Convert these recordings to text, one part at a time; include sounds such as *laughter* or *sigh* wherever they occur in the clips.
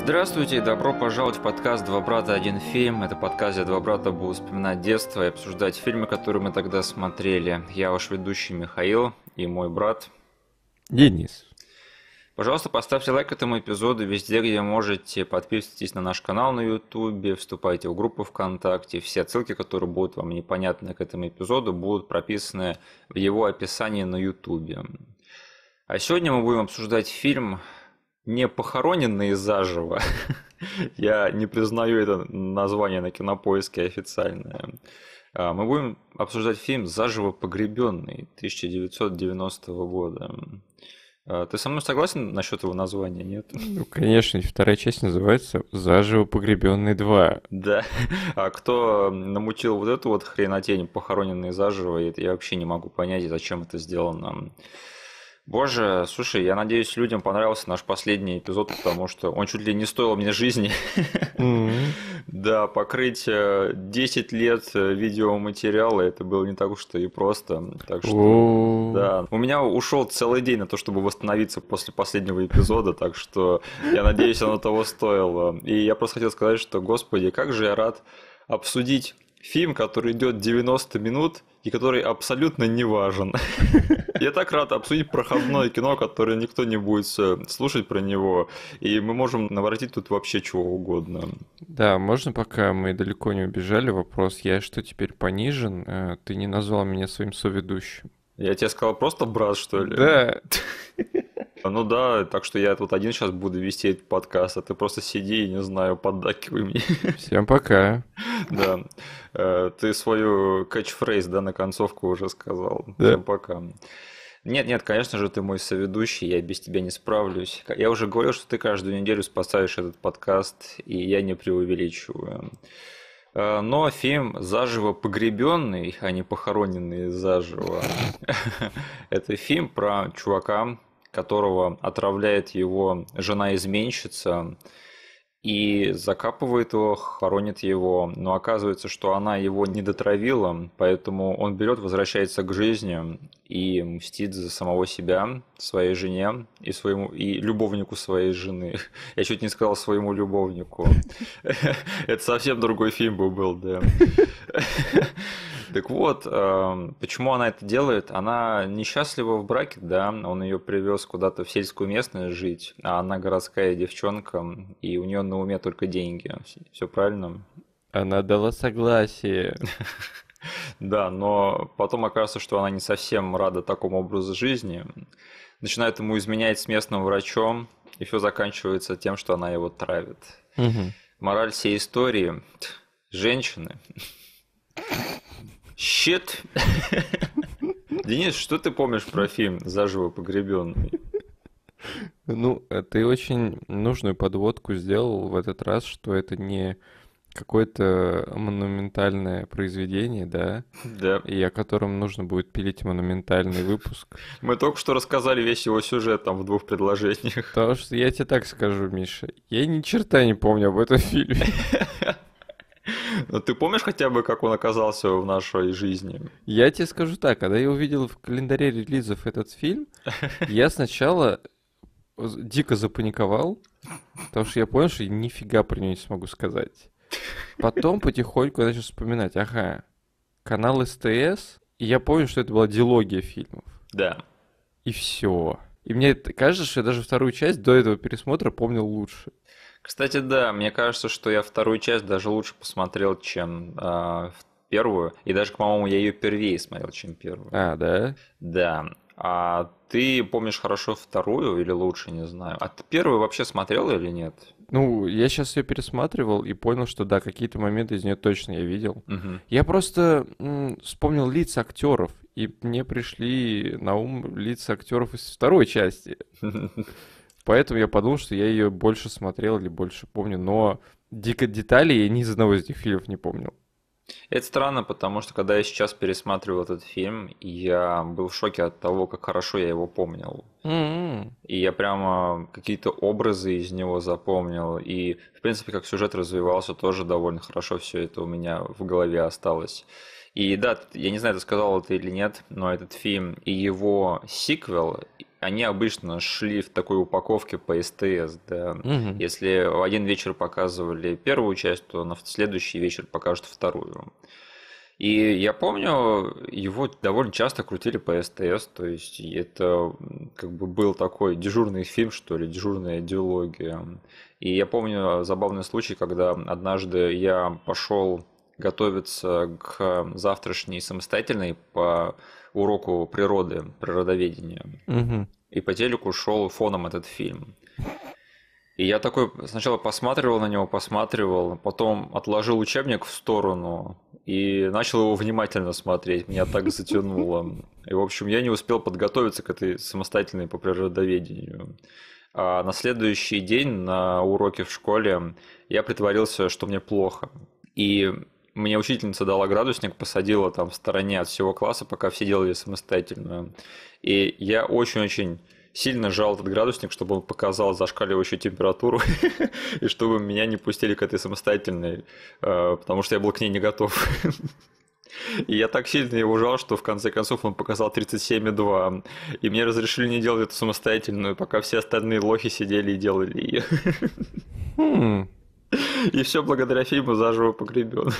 Здравствуйте и добро пожаловать в подкаст «Два брата, один фильм». Это подкаст, где два брата будут вспоминать детство и обсуждать фильмы, которые мы тогда смотрели. Я ваш ведущий Михаил и мой брат Денис. Пожалуйста, поставьте лайк этому эпизоду везде, где можете. Подписывайтесь на наш канал на YouTube, вступайте в группу ВКонтакте. Все ссылки, которые будут вам непонятны к этому эпизоду, будут прописаны в его описании на YouTube. А сегодня мы будем обсуждать фильм не похороненные заживо. *laughs* Я не признаю это название на кинопоиске официальное. А, мы будем обсуждать фильм «Заживо погребенный» 1990 года. А, ты со мной согласен насчет его названия, нет? Ну, конечно, вторая часть называется «Заживо погребенный 2». Да, а кто намутил вот эту вот хренотень «Похороненные заживо», я вообще не могу понять, зачем это сделано. Боже, слушай, я надеюсь, людям понравился наш последний эпизод, потому что он чуть ли не стоил мне жизни. *laughs* Да, покрыть 10 э, лет э, видеоматериала, это было не так уж и просто. Так что, да. У меня ушел целый день на то, чтобы восстановиться после последнего эпизода, так что я надеюсь, оно того стоило. И я просто хотел сказать, что, господи, как же я рад обсудить фильм, который идет 90 минут и который абсолютно не важен. *laughs* Я так рад обсудить проходное кино, которое никто не будет э, слушать про него, и мы можем наворотить тут вообще чего угодно. Да, можно, пока мы далеко не убежали, вопрос, я что теперь понижен? Э, ты не назвал меня своим соведущим. Я тебе сказал просто брат, что ли? Да. А, ну да, так что я тут один сейчас буду вести этот подкаст, а ты просто сиди и, не знаю, поддакивай мне. Всем пока. Да. Э, ты свою фрейз, да, на концовку уже сказал. Да. Всем пока. Нет, нет, конечно же, ты мой соведущий, я без тебя не справлюсь. Я уже говорил, что ты каждую неделю спасаешь этот подкаст, и я не преувеличиваю. Э, но фильм «Заживо погребенный», а не «Похороненный заживо». *laughs* Это фильм про чувака, которого отравляет его жена-изменщица, и закапывает его, хоронит его. Но оказывается, что она его не дотравила, поэтому он берет, возвращается к жизни и мстит за самого себя, своей жене и своему и любовнику своей жены. *laughs* Я чуть не сказал своему любовнику. *laughs* Это совсем другой фильм был, да. *laughs* Так вот, эм, почему она это делает? Она несчастлива в браке, да, он ее привез куда-то в сельскую местность жить, а она городская девчонка, и у нее на уме только деньги. Все правильно? Она дала согласие. *laughs* Да, но потом оказывается, что она не совсем рада такому образу жизни. Начинает ему изменять с местным врачом, и все заканчивается тем, что она его травит. Угу. Мораль всей истории – женщины. *laughs* Щит. Денис, что ты помнишь про фильм «Заживо погребенный»? Ну, э, ты очень нужную подводку сделал в этот раз, что это не какое-то монументальное произведение, да? Да. И о котором нужно будет пилить монументальный выпуск. Мы только что рассказали весь его сюжет там в двух предложениях. Потому что я тебе так скажу, Миша, я ни черта не помню об этом фильме. *laughs* *laughs* Но ну, ты помнишь хотя бы, как он оказался в нашей жизни? Я тебе скажу так, когда я увидел в календаре релизов этот фильм, я *laughs* сначала дико запаниковал, потому что я понял, что я нифига про него не смогу сказать. Потом потихоньку я начал вспоминать, ага, канал СТС, и я помню, что это была дилогия фильмов. Да. И все. И мне кажется, что я даже вторую часть до этого пересмотра помнил лучше. Кстати, да, мне кажется, что я вторую часть даже лучше посмотрел, чем э, первую. И даже, по-моему, я ее первее смотрел, чем первую. А, да? Да. А ты помнишь хорошо вторую или лучше, не знаю. А ты первую вообще смотрел или нет? Ну, я сейчас ее пересматривал и понял, что да, какие-то моменты из нее точно я видел. Угу. Я просто вспомнил лица актеров, и мне пришли на ум лица актеров из второй части. *laughs* Поэтому я подумал, что я ее больше смотрел или больше помню, но дико детали я ни из одного из этих фильмов не помнил. Это странно, потому что когда я сейчас пересматриваю этот фильм, я был в шоке от того, как хорошо я его помнил. Mm-hmm. И я прямо какие-то образы из него запомнил. И, в принципе, как сюжет развивался, тоже довольно хорошо все это у меня в голове осталось. И да, я не знаю, ты сказал это или нет, но этот фильм и его сиквел, они обычно шли в такой упаковке по СТС, да. Угу. Если в один вечер показывали первую часть, то на следующий вечер покажут вторую. И я помню, его довольно часто крутили по СТС, то есть это как бы был такой дежурный фильм, что ли, дежурная идеология. И я помню забавный случай, когда однажды я пошел готовиться к завтрашней самостоятельной по уроку природы, природоведения. Угу. И по телеку шел фоном этот фильм. И я такой сначала посматривал на него, посматривал, потом отложил учебник в сторону и начал его внимательно смотреть. Меня так затянуло. И, в общем, я не успел подготовиться к этой самостоятельной по природоведению. А на следующий день на уроке в школе я притворился, что мне плохо. И мне учительница дала градусник, посадила там в стороне от всего класса, пока все делали самостоятельную, И я очень-очень сильно жал этот градусник, чтобы он показал зашкаливающую температуру, *laughs* и чтобы меня не пустили к этой самостоятельной, э, потому что я был к ней не готов. *laughs* И я так сильно его жал, что в конце концов он показал 37,2. И мне разрешили не делать эту самостоятельную, пока все остальные лохи сидели и делали ее. *laughs* И все благодаря фильму заживо погребен.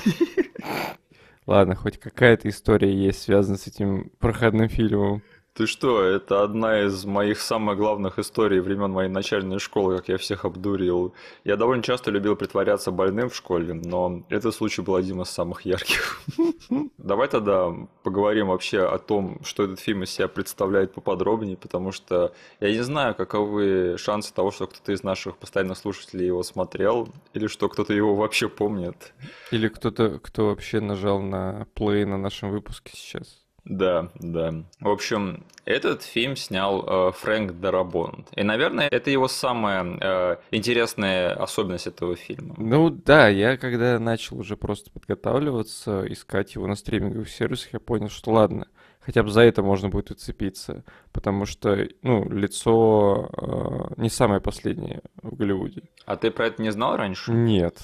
Ладно, хоть какая-то история есть, связанная с этим проходным фильмом. Ты что, это одна из моих самых главных историй времен моей начальной школы, как я всех обдурил. Я довольно часто любил притворяться больным в школе, но этот случай был один из самых ярких. *laughs* Давай тогда поговорим вообще о том, что этот фильм из себя представляет поподробнее, потому что я не знаю, каковы шансы того, что кто-то из наших постоянных слушателей его смотрел, или что кто-то его вообще помнит. Или кто-то, кто вообще нажал на плей на нашем выпуске сейчас. Да, да. В общем, этот фильм снял э, Фрэнк Дарабонт. И, наверное, это его самая э, интересная особенность этого фильма. Ну да, я когда начал уже просто подготавливаться, искать его на стриминговых сервисах, я понял, что ладно, хотя бы за это можно будет уцепиться, потому что, ну, лицо э, не самое последнее в Голливуде. А ты про это не знал раньше? Нет.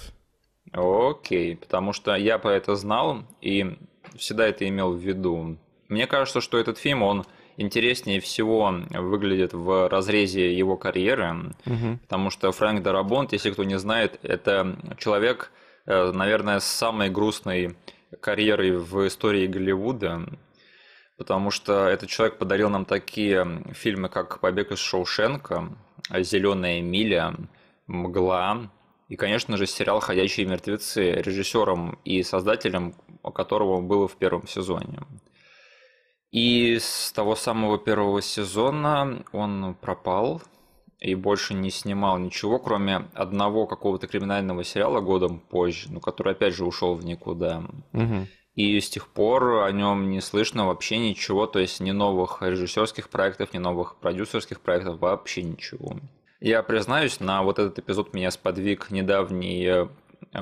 Окей, потому что я про это знал и всегда это имел в виду мне кажется, что этот фильм, он интереснее всего выглядит в разрезе его карьеры, угу. потому что Фрэнк Дарабонт, если кто не знает, это человек, э, наверное, с самой грустной карьерой в истории Голливуда, потому что этот человек подарил нам такие фильмы, как «Побег из Шоушенка», «Зеленая миля», «Мгла», и, конечно же, сериал «Ходячие мертвецы», режиссером и создателем которого был в первом сезоне. И с того самого первого сезона он пропал и больше не снимал ничего, кроме одного какого-то криминального сериала годом позже, ну, который опять же ушел в никуда. Угу. И с тех пор о нем не слышно вообще ничего, то есть ни новых режиссерских проектов, ни новых продюсерских проектов, вообще ничего. Я признаюсь, на вот этот эпизод меня сподвиг недавний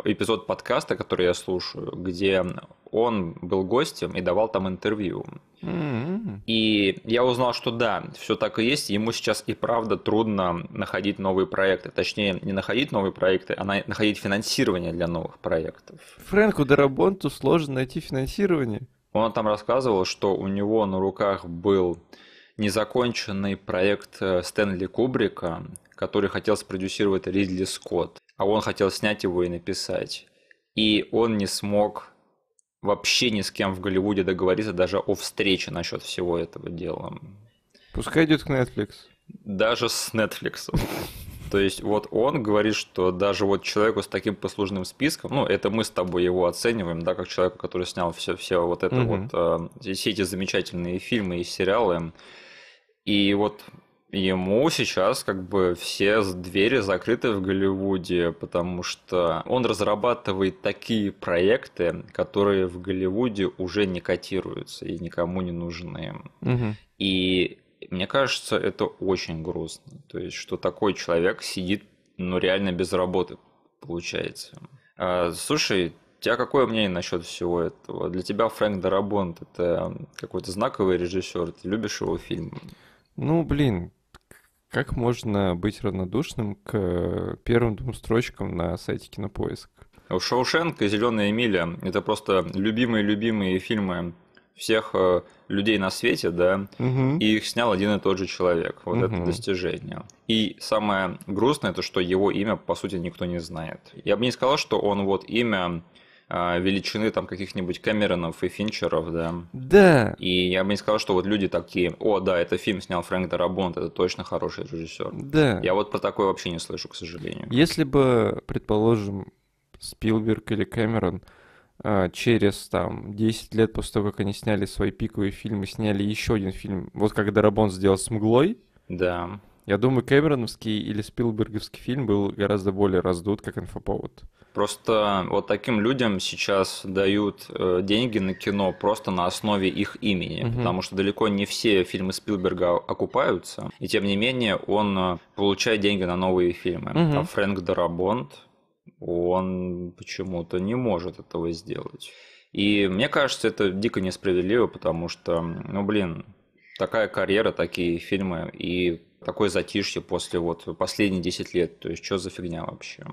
эпизод подкаста, который я слушаю, где он был гостем и давал там интервью. Mm-hmm. И я узнал, что да, все так и есть. Ему сейчас и правда трудно находить новые проекты. Точнее, не находить новые проекты, а находить финансирование для новых проектов. Фрэнку Дарабонту сложно найти финансирование. Он там рассказывал, что у него на руках был незаконченный проект э, Стэнли Кубрика, который хотел спродюсировать Ридли Скотт а он хотел снять его и написать. И он не смог вообще ни с кем в Голливуде договориться даже о встрече насчет всего этого дела. Пускай идет к Netflix. Даже с Netflix. То есть вот он говорит, что даже вот человеку с таким послужным списком, ну это мы с тобой его оцениваем, да, как человека, который снял все, все вот это угу. вот, э, все эти замечательные фильмы и сериалы. И вот Ему сейчас как бы все двери закрыты в Голливуде, потому что он разрабатывает такие проекты, которые в Голливуде уже не котируются и никому не нужны. Угу. И мне кажется, это очень грустно. То есть, что такой человек сидит, ну, реально без работы, получается. А, слушай, у тебя какое мнение насчет всего этого? Для тебя Фрэнк Дарабонт это какой-то знаковый режиссер, ты любишь его фильм? Ну, блин, как можно быть равнодушным к э, первым двум строчкам на сайте Кинопоиск? А Шоушенк и Зеленая Эмилия это просто любимые-любимые фильмы всех э, людей на свете, да, угу. и их снял один и тот же человек. Вот угу. это достижение. И самое грустное, то что его имя, по сути, никто не знает. Я бы не сказал, что он вот имя а, величины там каких-нибудь Кэмеронов и Финчеров, да. Да. И я бы не сказал, что вот люди такие, о, да, это фильм снял Фрэнк Дарабонт, это точно хороший режиссер. Да. Я вот про такое вообще не слышу, к сожалению. Если бы, предположим, Спилберг или Кэмерон а, через там 10 лет после того, как они сняли свои пиковые фильмы, сняли еще один фильм, вот как Дарабон сделал с «Мглой», да. Я думаю, Кэмероновский или Спилберговский фильм был гораздо более раздут как инфоповод. Просто вот таким людям сейчас дают э, деньги на кино просто на основе их имени, угу. потому что далеко не все фильмы Спилберга окупаются, и тем не менее он э, получает деньги на новые фильмы. Угу. А Фрэнк Дарабонт, он почему-то не может этого сделать. И мне кажется, это дико несправедливо, потому что, ну блин, такая карьера, такие фильмы, и такое затишье после вот последних 10 лет. То есть, что за фигня вообще?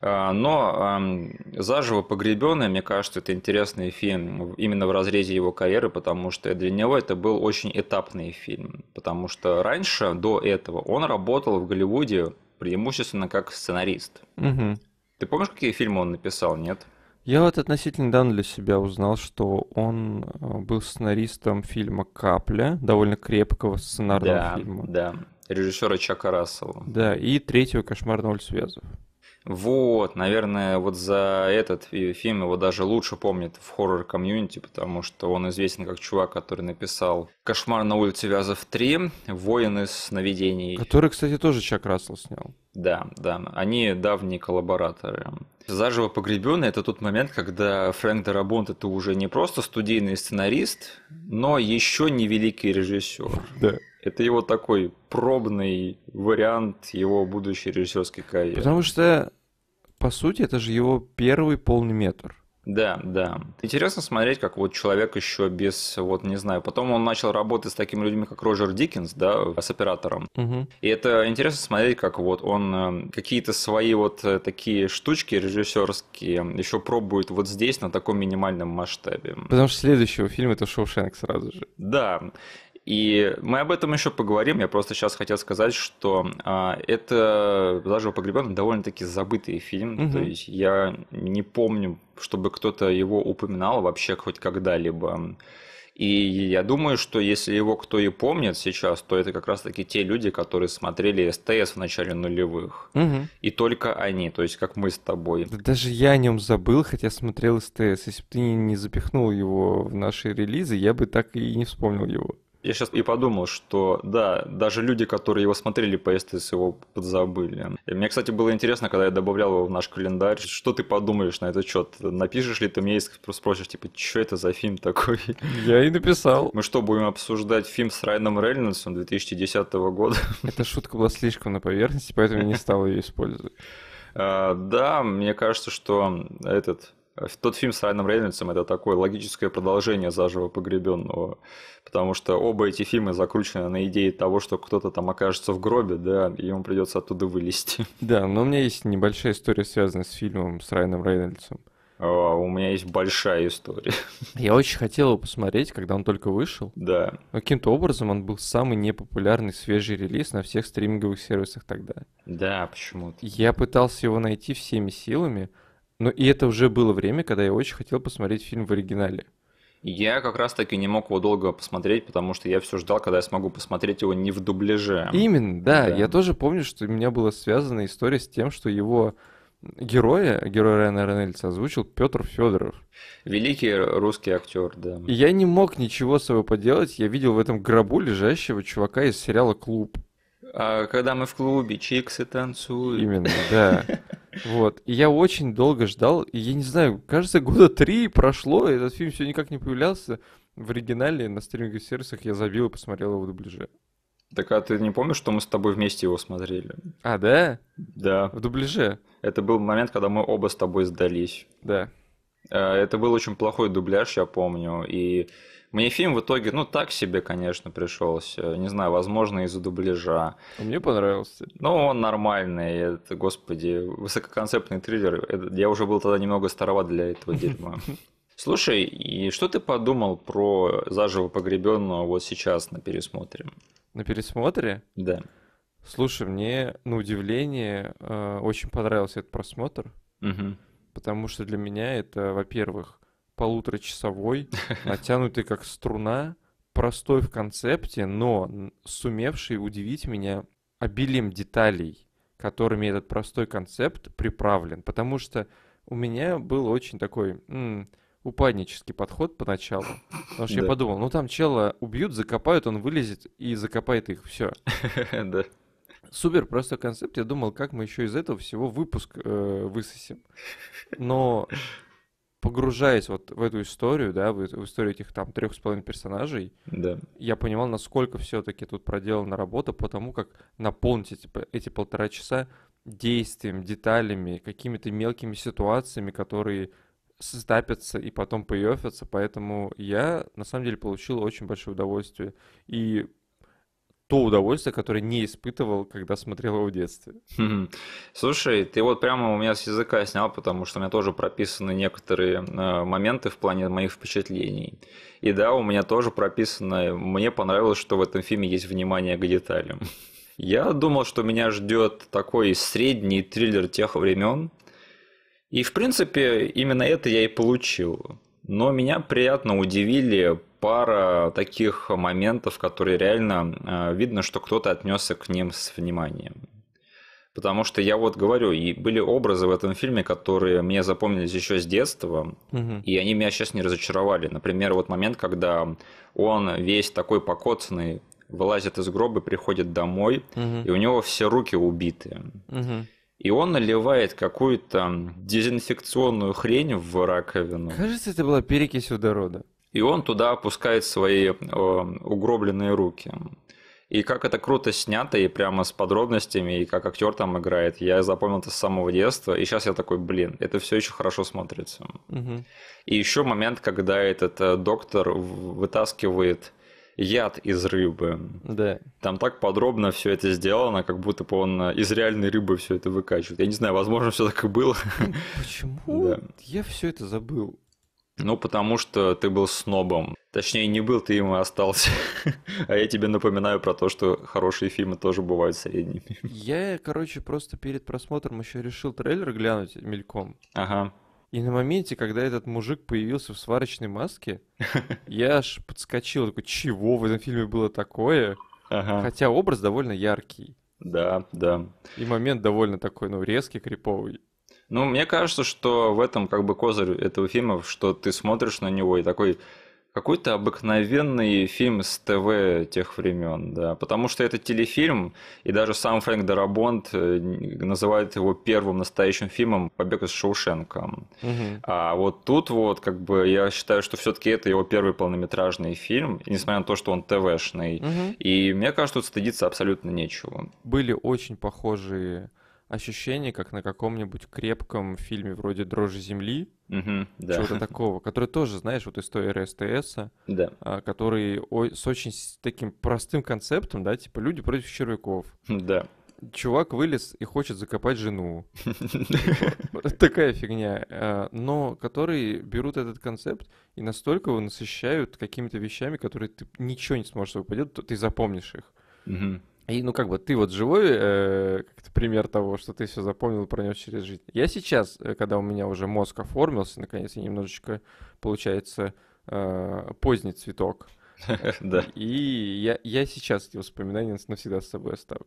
А, но заживо погребенный, мне кажется, это интересный фильм именно в разрезе его карьеры, потому что для него это был очень этапный фильм. Потому что раньше, до этого, он работал в Голливуде преимущественно как сценарист. Угу. Ты помнишь, какие фильмы он написал, нет? Я вот относительно недавно для себя узнал, что он э, был сценаристом фильма «Капля», довольно крепкого сценарного Да, фильма. да. Режиссера Чака Рассела. Да, и третьего «Кошмар на улице Вязов». Вот, наверное, вот за этот фильм его даже лучше помнят в хоррор-комьюнити, потому что он известен как чувак, который написал «Кошмар на улице Вязов 3», "Воины сновидений». Который, кстати, тоже Чак Рассел снял. Да, да, они давние коллабораторы. Заживо погребенный это тот момент, когда Фрэнк Дарабонт это уже не просто студийный сценарист, но еще не великий режиссер. Да. Это его такой пробный вариант его будущей режиссерской карьеры. Потому что, по сути, это же его первый полный метр. Да, да. Интересно смотреть, как вот человек еще без, вот не знаю, потом он начал работать с такими людьми, как Роджер Диккенс, да, с оператором. Угу. И это интересно смотреть, как вот он э, какие-то свои вот э, такие штучки режиссерские еще пробует вот здесь на таком минимальном масштабе. Потому что следующего фильма это Шоушенк сразу же. Да. И мы об этом еще поговорим. Я просто сейчас хотел сказать, что а, это у погребенный погребенный» довольно-таки забытый фильм. Угу. То есть я не помню, чтобы кто-то его упоминал вообще хоть когда-либо. И я думаю, что если его кто и помнит сейчас, то это как раз-таки те люди, которые смотрели СТС в начале нулевых. Угу. И только они, то есть как мы с тобой. Да даже я о нем забыл, хотя смотрел СТС. Если бы ты не запихнул его в наши релизы, я бы так и не вспомнил его. Я сейчас и подумал, что да, даже люди, которые его смотрели по СТС, его подзабыли. И мне, кстати, было интересно, когда я добавлял его в наш календарь, что ты подумаешь на этот счет? Напишешь ли ты мне и спросишь, типа, что это за фильм такой? Я и написал. Мы что, будем обсуждать фильм с Райаном Рейнольдсом 2010 года? Эта шутка была слишком на поверхности, поэтому я не стал ее использовать. А, да, мне кажется, что этот тот фильм с Райаном Рейнольдсом – это такое логическое продолжение «Заживо погребенного», потому что оба эти фильма закручены на идее того, что кто-то там окажется в гробе, да, и ему придется оттуда вылезти. *laughs* Да, но у меня есть небольшая история, связанная с фильмом с Райаном Рейнольдсом. О, а, у меня есть большая история. *laughs* Я очень хотел его посмотреть, когда он только вышел. Да. Но каким-то образом он был самый непопулярный свежий релиз на всех стриминговых сервисах тогда. Да, почему-то. Я пытался его найти всеми силами, ну и это уже было время, когда я очень хотел посмотреть фильм в оригинале. Я как раз таки не мог его долго посмотреть, потому что я все ждал, когда я смогу посмотреть его не в дубляже. Именно, да. да. Я тоже помню, что у меня была связана история с тем, что его героя, героя Райана Ренельца, озвучил Петр Федоров. Великий русский актер, да. И я не мог ничего с собой поделать. Я видел в этом гробу лежащего чувака из сериала Клуб. А когда мы в клубе, чиксы танцуют. Именно, *laughs* да. Вот. И я очень долго ждал, и я не знаю, кажется, года три прошло, и этот фильм все никак не появлялся. В оригинале на стриминговых сервисах я забил и посмотрел его в дубляже. Так а ты не помнишь, что мы с тобой вместе его смотрели? А, да? Да. В дубляже? Это был момент, когда мы оба с тобой сдались. Да. Э, это был очень плохой дубляж, я помню, и мне фильм в итоге, ну, так себе, конечно, пришелся. Не знаю, возможно, из-за дубляжа. Мне понравился. Ну, он нормальный. Это, господи, высококонцептный триллер. Это, я уже был тогда немного староват для этого дерьма. *laughs* Слушай, и что ты подумал про заживо погребенного вот сейчас на пересмотре? На пересмотре? Да. Слушай, мне на удивление э, очень понравился этот просмотр, угу. потому что для меня это, во-первых, полуторачасовой, *laughs* натянутый как струна, простой в концепте, но сумевший удивить меня обилием деталей, которыми этот простой концепт приправлен. Потому что у меня был очень такой м, упаднический подход поначалу. Потому что я *laughs* подумал, ну там чела убьют, закопают, он вылезет и закопает их, все. *laughs* Да. Супер просто концепт. Я думал, как мы еще из этого всего выпуск э, высосим. Но погружаясь вот в эту историю, да, в, в историю этих там трех с половиной персонажей, да. я понимал, насколько все-таки тут проделана работа потому как наполнить эти, эти полтора часа действием, деталями, какими-то мелкими ситуациями, которые стапятся и потом поёфятся, поэтому я на самом деле получил очень большое удовольствие. И то удовольствие, которое не испытывал, когда смотрел его в детстве. Слушай, ты вот прямо у меня с языка снял, потому что у меня тоже прописаны некоторые э, моменты в плане моих впечатлений. И да, у меня тоже прописано, мне понравилось, что в этом фильме есть внимание к деталям. *laughs* Я думал, что меня ждет такой средний триллер тех времен. И, в принципе, именно это я и получил. Но меня приятно удивили пара таких моментов, которые реально а, видно, что кто-то отнесся к ним с вниманием. Потому что я вот говорю, и были образы в этом фильме, которые мне запомнились еще с детства, угу. и они меня сейчас не разочаровали. Например, вот момент, когда он весь такой покоцанный вылазит из гроба, приходит домой, угу. и у него все руки убиты. Угу и он наливает какую-то дезинфекционную хрень в раковину. Кажется, это была перекись водорода. И он туда опускает свои э, угробленные руки. И как это круто снято, и прямо с подробностями, и как актер там играет. Я запомнил это с самого детства. И сейчас я такой, блин, это все еще хорошо смотрится. Угу. И еще момент, когда этот э, доктор вытаскивает яд из рыбы. Да. Там так подробно все это сделано, как будто бы он э, из реальной рыбы все это выкачивает. Я не знаю, возможно, все так и было. *laughs* Почему? Да. Я все это забыл. Ну, потому что ты был снобом. Точнее, не был, ты им и а остался. *laughs* а я тебе напоминаю про то, что хорошие фильмы тоже бывают средними. я, короче, просто перед просмотром еще решил трейлер глянуть мельком. Ага. И на моменте, когда этот мужик появился в сварочной маске, *laughs* я аж подскочил, такой, чего в этом фильме было такое? Ага. Хотя образ довольно яркий. Да, да. И момент довольно такой, ну, резкий, криповый. Ну, мне кажется, что в этом как бы козырь этого фильма, что ты смотришь на него и такой, какой-то обыкновенный фильм с ТВ тех времен, да. Потому что это телефильм, и даже сам Фрэнк Дарабонт э, называет его первым настоящим фильмом «Побег из Шоушенка». Угу. А вот тут вот, как бы, я считаю, что все таки это его первый полнометражный фильм, несмотря на то, что он ТВшный. Угу. И мне кажется, тут стыдиться абсолютно нечего. Были очень похожие ощущение, как на каком-нибудь крепком фильме вроде «Дрожжи земли», угу, да. чего-то такого, который тоже, знаешь, вот история СТС, да. А, который с очень таким простым концептом, да, типа «Люди против червяков». Да. Чувак вылез и хочет закопать жену. *laughs* Такая фигня. А, но которые берут этот концепт и настолько его насыщают какими-то вещами, которые ты ничего не сможешь с то ты запомнишь их. Угу. И, ну, как бы, ты вот живой э, как-то пример того, что ты все запомнил, и пронес через жизнь. Я сейчас, э, когда у меня уже мозг оформился, наконец, я немножечко, получается, э, поздний цветок. *laughs* Да. И я, я сейчас эти воспоминания навсегда с собой оставлю.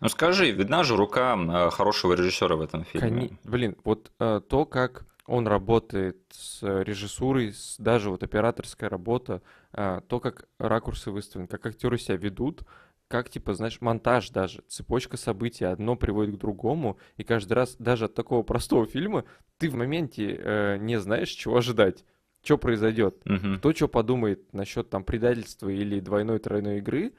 Ну скажи, видна же рука а, хорошего режиссера в этом фильме. Блин, вот э, то, как он работает с режиссурой, с, даже вот операторская работа, э, то, как ракурсы выставлены, как актеры себя ведут, как, типа, знаешь, монтаж даже, цепочка событий, одно приводит к другому, и каждый раз даже от такого простого фильма ты в моменте э, не знаешь, чего ожидать, что произойдет, угу. кто что подумает насчет там предательства или двойной-тройной игры,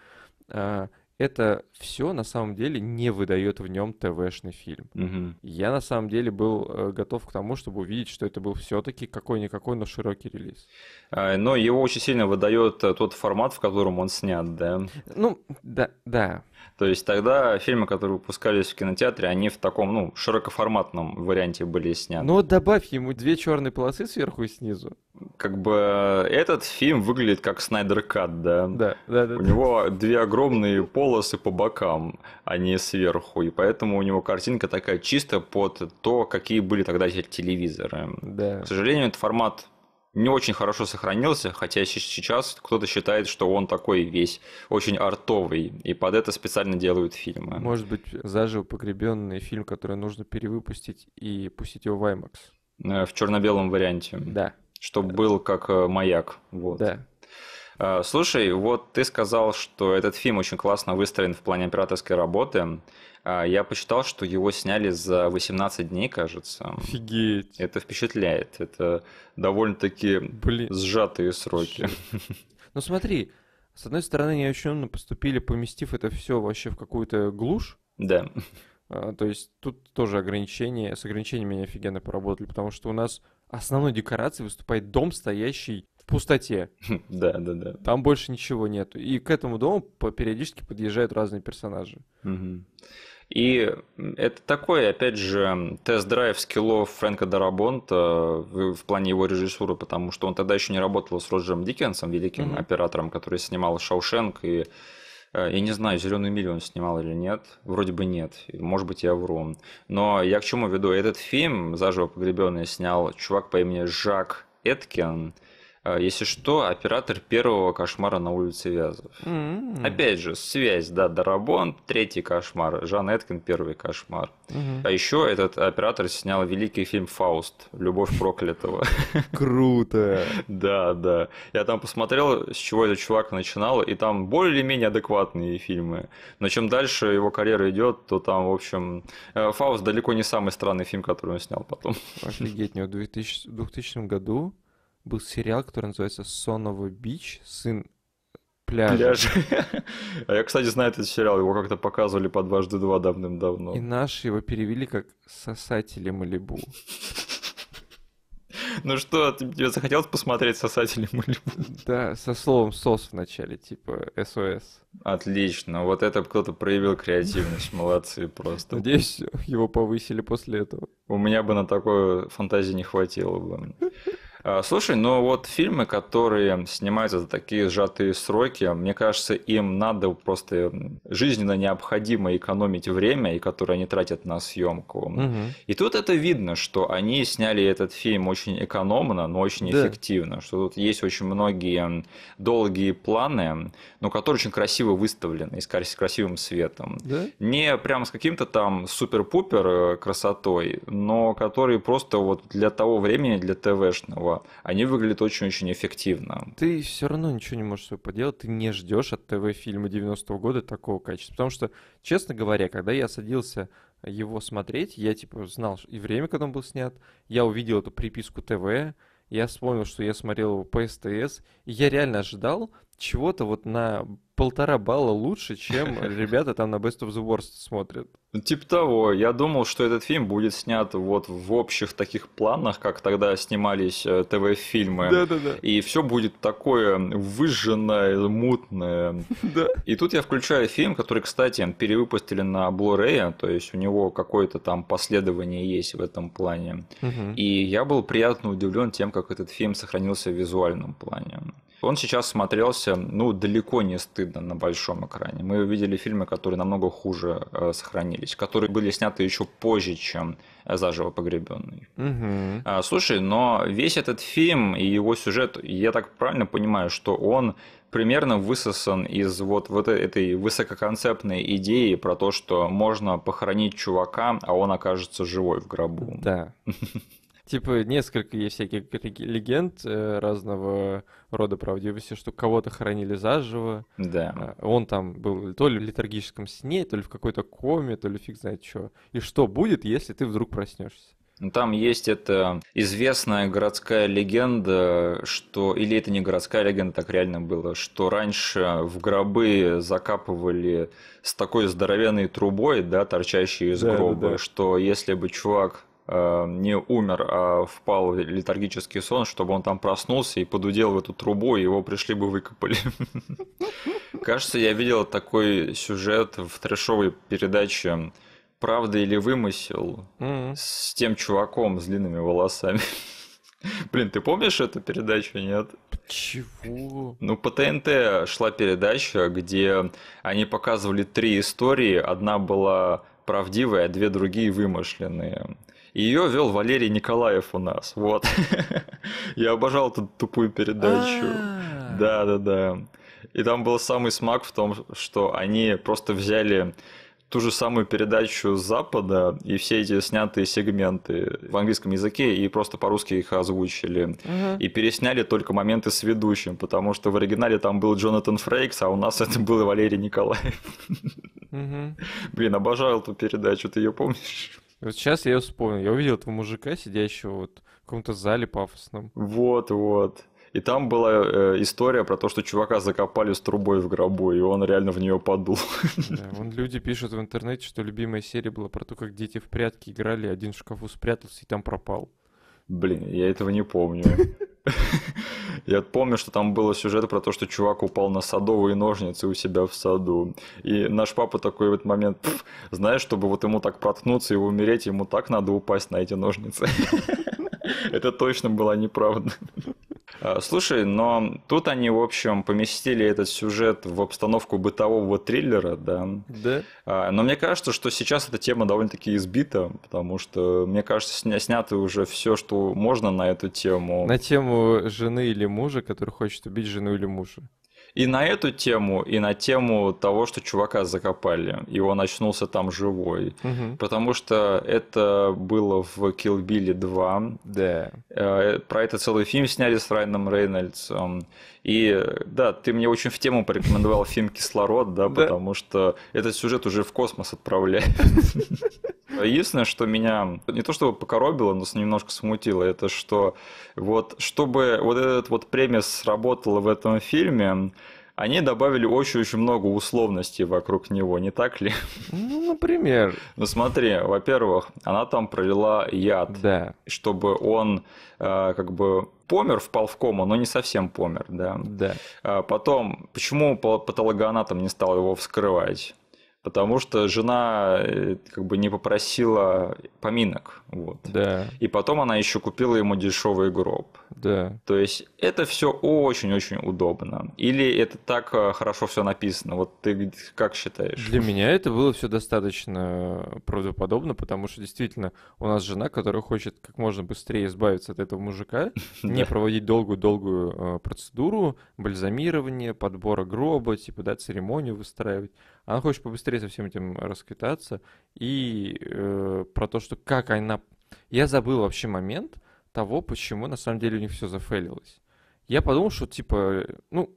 э, это все на самом деле не выдает в нем ТВшный фильм. Угу. Я на самом деле был э, готов к тому, чтобы увидеть, что это был все-таки какой-никакой, но широкий релиз. А, но его очень сильно выдает э, тот формат, в котором он снят, да? Ну, да, да. То есть тогда фильмы, которые выпускались в кинотеатре, они в таком, ну, широкоформатном варианте были сняты. Ну вот добавь ему две черные полосы сверху и снизу как бы этот фильм выглядит как Снайдер Кат, да? Да, да, да. У да. него две огромные полосы по бокам, а не сверху, и поэтому у него картинка такая чисто под то, какие были тогда эти телевизоры. Да. К сожалению, этот формат не очень хорошо сохранился, хотя сейчас кто-то считает, что он такой весь очень артовый, и под это специально делают фильмы. Может быть, заживо погребенный фильм, который нужно перевыпустить и пустить его в IMAX. Э, в черно-белом варианте. Да чтобы был как э, маяк. Вот. Да. Э, слушай, вот ты сказал, что этот фильм очень классно выстроен в плане операторской работы. А, я посчитал, что его сняли за 18 дней, кажется. Офигеть. Это впечатляет. Это довольно-таки Блин. сжатые сроки. Ну смотри, с одной стороны, они очень поступили, поместив это все вообще в какую-то глушь. Да. А, то есть тут тоже ограничения, с ограничениями они офигенно поработали, потому что у нас основной декорацией выступает дом, стоящий в пустоте. *laughs* Да, да, да. Там больше ничего нету. И к этому дому периодически подъезжают разные персонажи. И это такой, опять же, тест-драйв скиллов Фрэнка Дарабонта э, в плане его режиссуры, потому что он тогда еще не работал с Роджером Диккенсом, великим mm-hmm. оператором, который снимал «Шаушенк» и Э, я не знаю, зеленый милю» он снимал или нет. Вроде бы нет. Может быть, я вру. Но я к чему веду? Этот фильм «Заживо погребенный» снял чувак по имени Жак Эткин – а, если что, оператор первого кошмара на улице Вязов. Mm-hmm. Опять же, связь, да, Дарабон, третий кошмар, Жан Эткин, первый кошмар. Mm-hmm. А еще этот оператор снял великий фильм Фауст, Любовь проклятого. *laughs* Круто! *laughs* Да, да. Я там посмотрел, с чего этот чувак начинал, и там более-менее адекватные фильмы. Но чем дальше его карьера идет, то там, в общем, э, Фауст далеко не самый странный фильм, который он снял потом. Офигеть, у него в 2000 году был сериал, который называется «Сонова Бич», «Сын пляжа». Пляж. *laughs* А я, кстати, знаю этот сериал, его как-то показывали по дважды два давным-давно. И наши его перевели как «Сосатели Малибу». *laughs* Ну что, тебе захотелось посмотреть «Сосатели Малибу»? Да, со словом «сос» в начале, типа «СОС». Отлично, вот это кто-то проявил креативность, молодцы просто. Надеюсь, его повысили после этого. У меня бы на такое фантазии не хватило бы. Э, слушай, но вот фильмы, которые снимаются за такие сжатые сроки, мне кажется, им надо просто э, жизненно необходимо экономить время, и которое они тратят на съемку. Угу. И тут это видно, что они сняли этот фильм очень экономно, но очень да. эффективно. Что тут есть очень многие долгие планы, но которые очень красиво выставлены, и с красивым светом. Да? Не прям с каким-то там супер-пупер э, красотой, но которые просто вот для того времени, для ТВшного, они выглядят очень-очень эффективно. Ты все равно ничего не можешь с собой поделать, ты не ждешь от ТВ-фильма 90-го года такого качества. Потому что, честно говоря, когда я садился его смотреть, я типа знал и время, когда он был снят, я увидел эту приписку ТВ, я вспомнил, что я смотрел его по СТС, и я реально ожидал чего-то вот на полтора балла лучше, чем *laughs* ребята там на Best of the Worst смотрят. Ну, типа того. Я думал, что этот фильм будет снят вот в общих таких планах, как тогда снимались э, ТВ-фильмы. Да-да-да. И все будет такое выжженное, мутное. *laughs* Да. И тут я включаю фильм, который, кстати, перевыпустили на Blu-ray, то есть у него какое-то там последование есть в этом плане. Угу. И я был приятно удивлен тем, как этот фильм сохранился в визуальном плане. Он сейчас смотрелся, ну, далеко не стыдно на большом экране. Мы увидели фильмы, которые намного хуже э, сохранились, которые были сняты еще позже, чем заживо погребенный. Угу. А, слушай, но весь этот фильм и его сюжет, я так правильно понимаю, что он примерно высосан из вот, вот э, этой высококонцептной идеи про то, что можно похоронить чувака, а он окажется живой в гробу. Да. *laughs* типа, несколько есть всяких легенд э, разного рода правдивости, что кого-то хоронили заживо. Да. А, он там был то ли в литургическом сне, то ли в какой-то коме, то ли фиг знает что. И что будет, если ты вдруг проснешься? Ну, там есть эта известная городская легенда, что... Или это не городская легенда, так реально было, что раньше в гробы закапывали с такой здоровенной трубой, да, торчащей из да, гроба, да, да. что если бы чувак Э, не умер, а впал в летаргический сон, чтобы он там проснулся и подудел в эту трубу, и его пришли бы выкопали. *laughs* Кажется, я видел такой сюжет в трешовой передаче «Правда или вымысел» с тем чуваком с длинными волосами. *laughs* Блин, ты помнишь эту передачу, нет? Чего? Ну, по ТНТ шла передача, где они показывали три истории. Одна была правдивая, а две другие вымышленные ее вел Валерий Николаев у нас. Вот. *laughs* Я обожал эту тупую передачу. Да, да, да. И там был самый смак в том, что они просто взяли ту же самую передачу с Запада и все эти снятые сегменты в английском языке и просто по-русски их озвучили. Угу. И пересняли только моменты с ведущим, потому что в оригинале там был Джонатан Фрейкс, а у нас *laughs* это был Валерий Николаев. Угу. Блин, обожал эту передачу, ты ее помнишь? Вот сейчас я ее вспомнил. Я увидел этого мужика, сидящего вот в каком-то зале пафосном. Вот, вот. И там была э, история про то, что чувака закопали с трубой в гробу, и он реально в нее подул. *laughs* Да, вон люди пишут в интернете, что любимая серия была про то, как дети в прятки играли, один в шкафу спрятался и там пропал. Блин, я этого не помню. *laughs* *laughs* Я помню, что там было сюжет про то, что чувак упал на садовые ножницы у себя в саду. И наш папа такой в этот момент, знаешь, чтобы вот ему так проткнуться и умереть, ему так надо упасть на эти ножницы. *laughs* Это точно было неправда. Э, слушай, но тут они, в общем, поместили этот сюжет в обстановку бытового триллера, да. Да. А, но мне кажется, что сейчас эта тема довольно-таки избита, потому что, мне кажется, снято уже все, что можно на эту тему. На тему жены или мужа, который хочет убить жену или мужа. И на эту тему, и на тему того, что чувака закопали, и он очнулся там живой. Угу. Потому что это было в Kill Bill 2. Да. Э, про это целый фильм сняли с Райаном Рейнольдсом. И да, ты мне очень в тему порекомендовал фильм «Кислород», да, да. потому что этот сюжет уже в космос отправляет. *laughs* Единственное, что меня не то чтобы покоробило, но немножко смутило, это что вот чтобы вот этот вот премис сработал в этом фильме, они добавили очень-очень много условностей вокруг него, не так ли? Ну, например. Ну, смотри, во-первых, она там пролила яд. Да. Чтобы он э, как бы помер, впал в кому, но не совсем помер, да. Да. А потом, почему патологоанатом не стал его вскрывать? потому что жена э, как бы не попросила поминок. Вот. Да. И потом она еще купила ему дешевый гроб. Да. То есть это все очень-очень удобно. Или это так э, хорошо все написано? Вот ты как считаешь? Для меня это было все достаточно э, правдоподобно, потому что действительно у нас жена, которая хочет как можно быстрее избавиться от этого мужика, *laughs* не проводить долгую-долгую э, процедуру, бальзамирования, подбора гроба, типа, да, церемонию выстраивать. Она хочет побыстрее со всем этим расквитаться. И э, про то, что как она я забыл вообще момент того, почему на самом деле у них все зафейлилось. Я подумал, что типа, ну,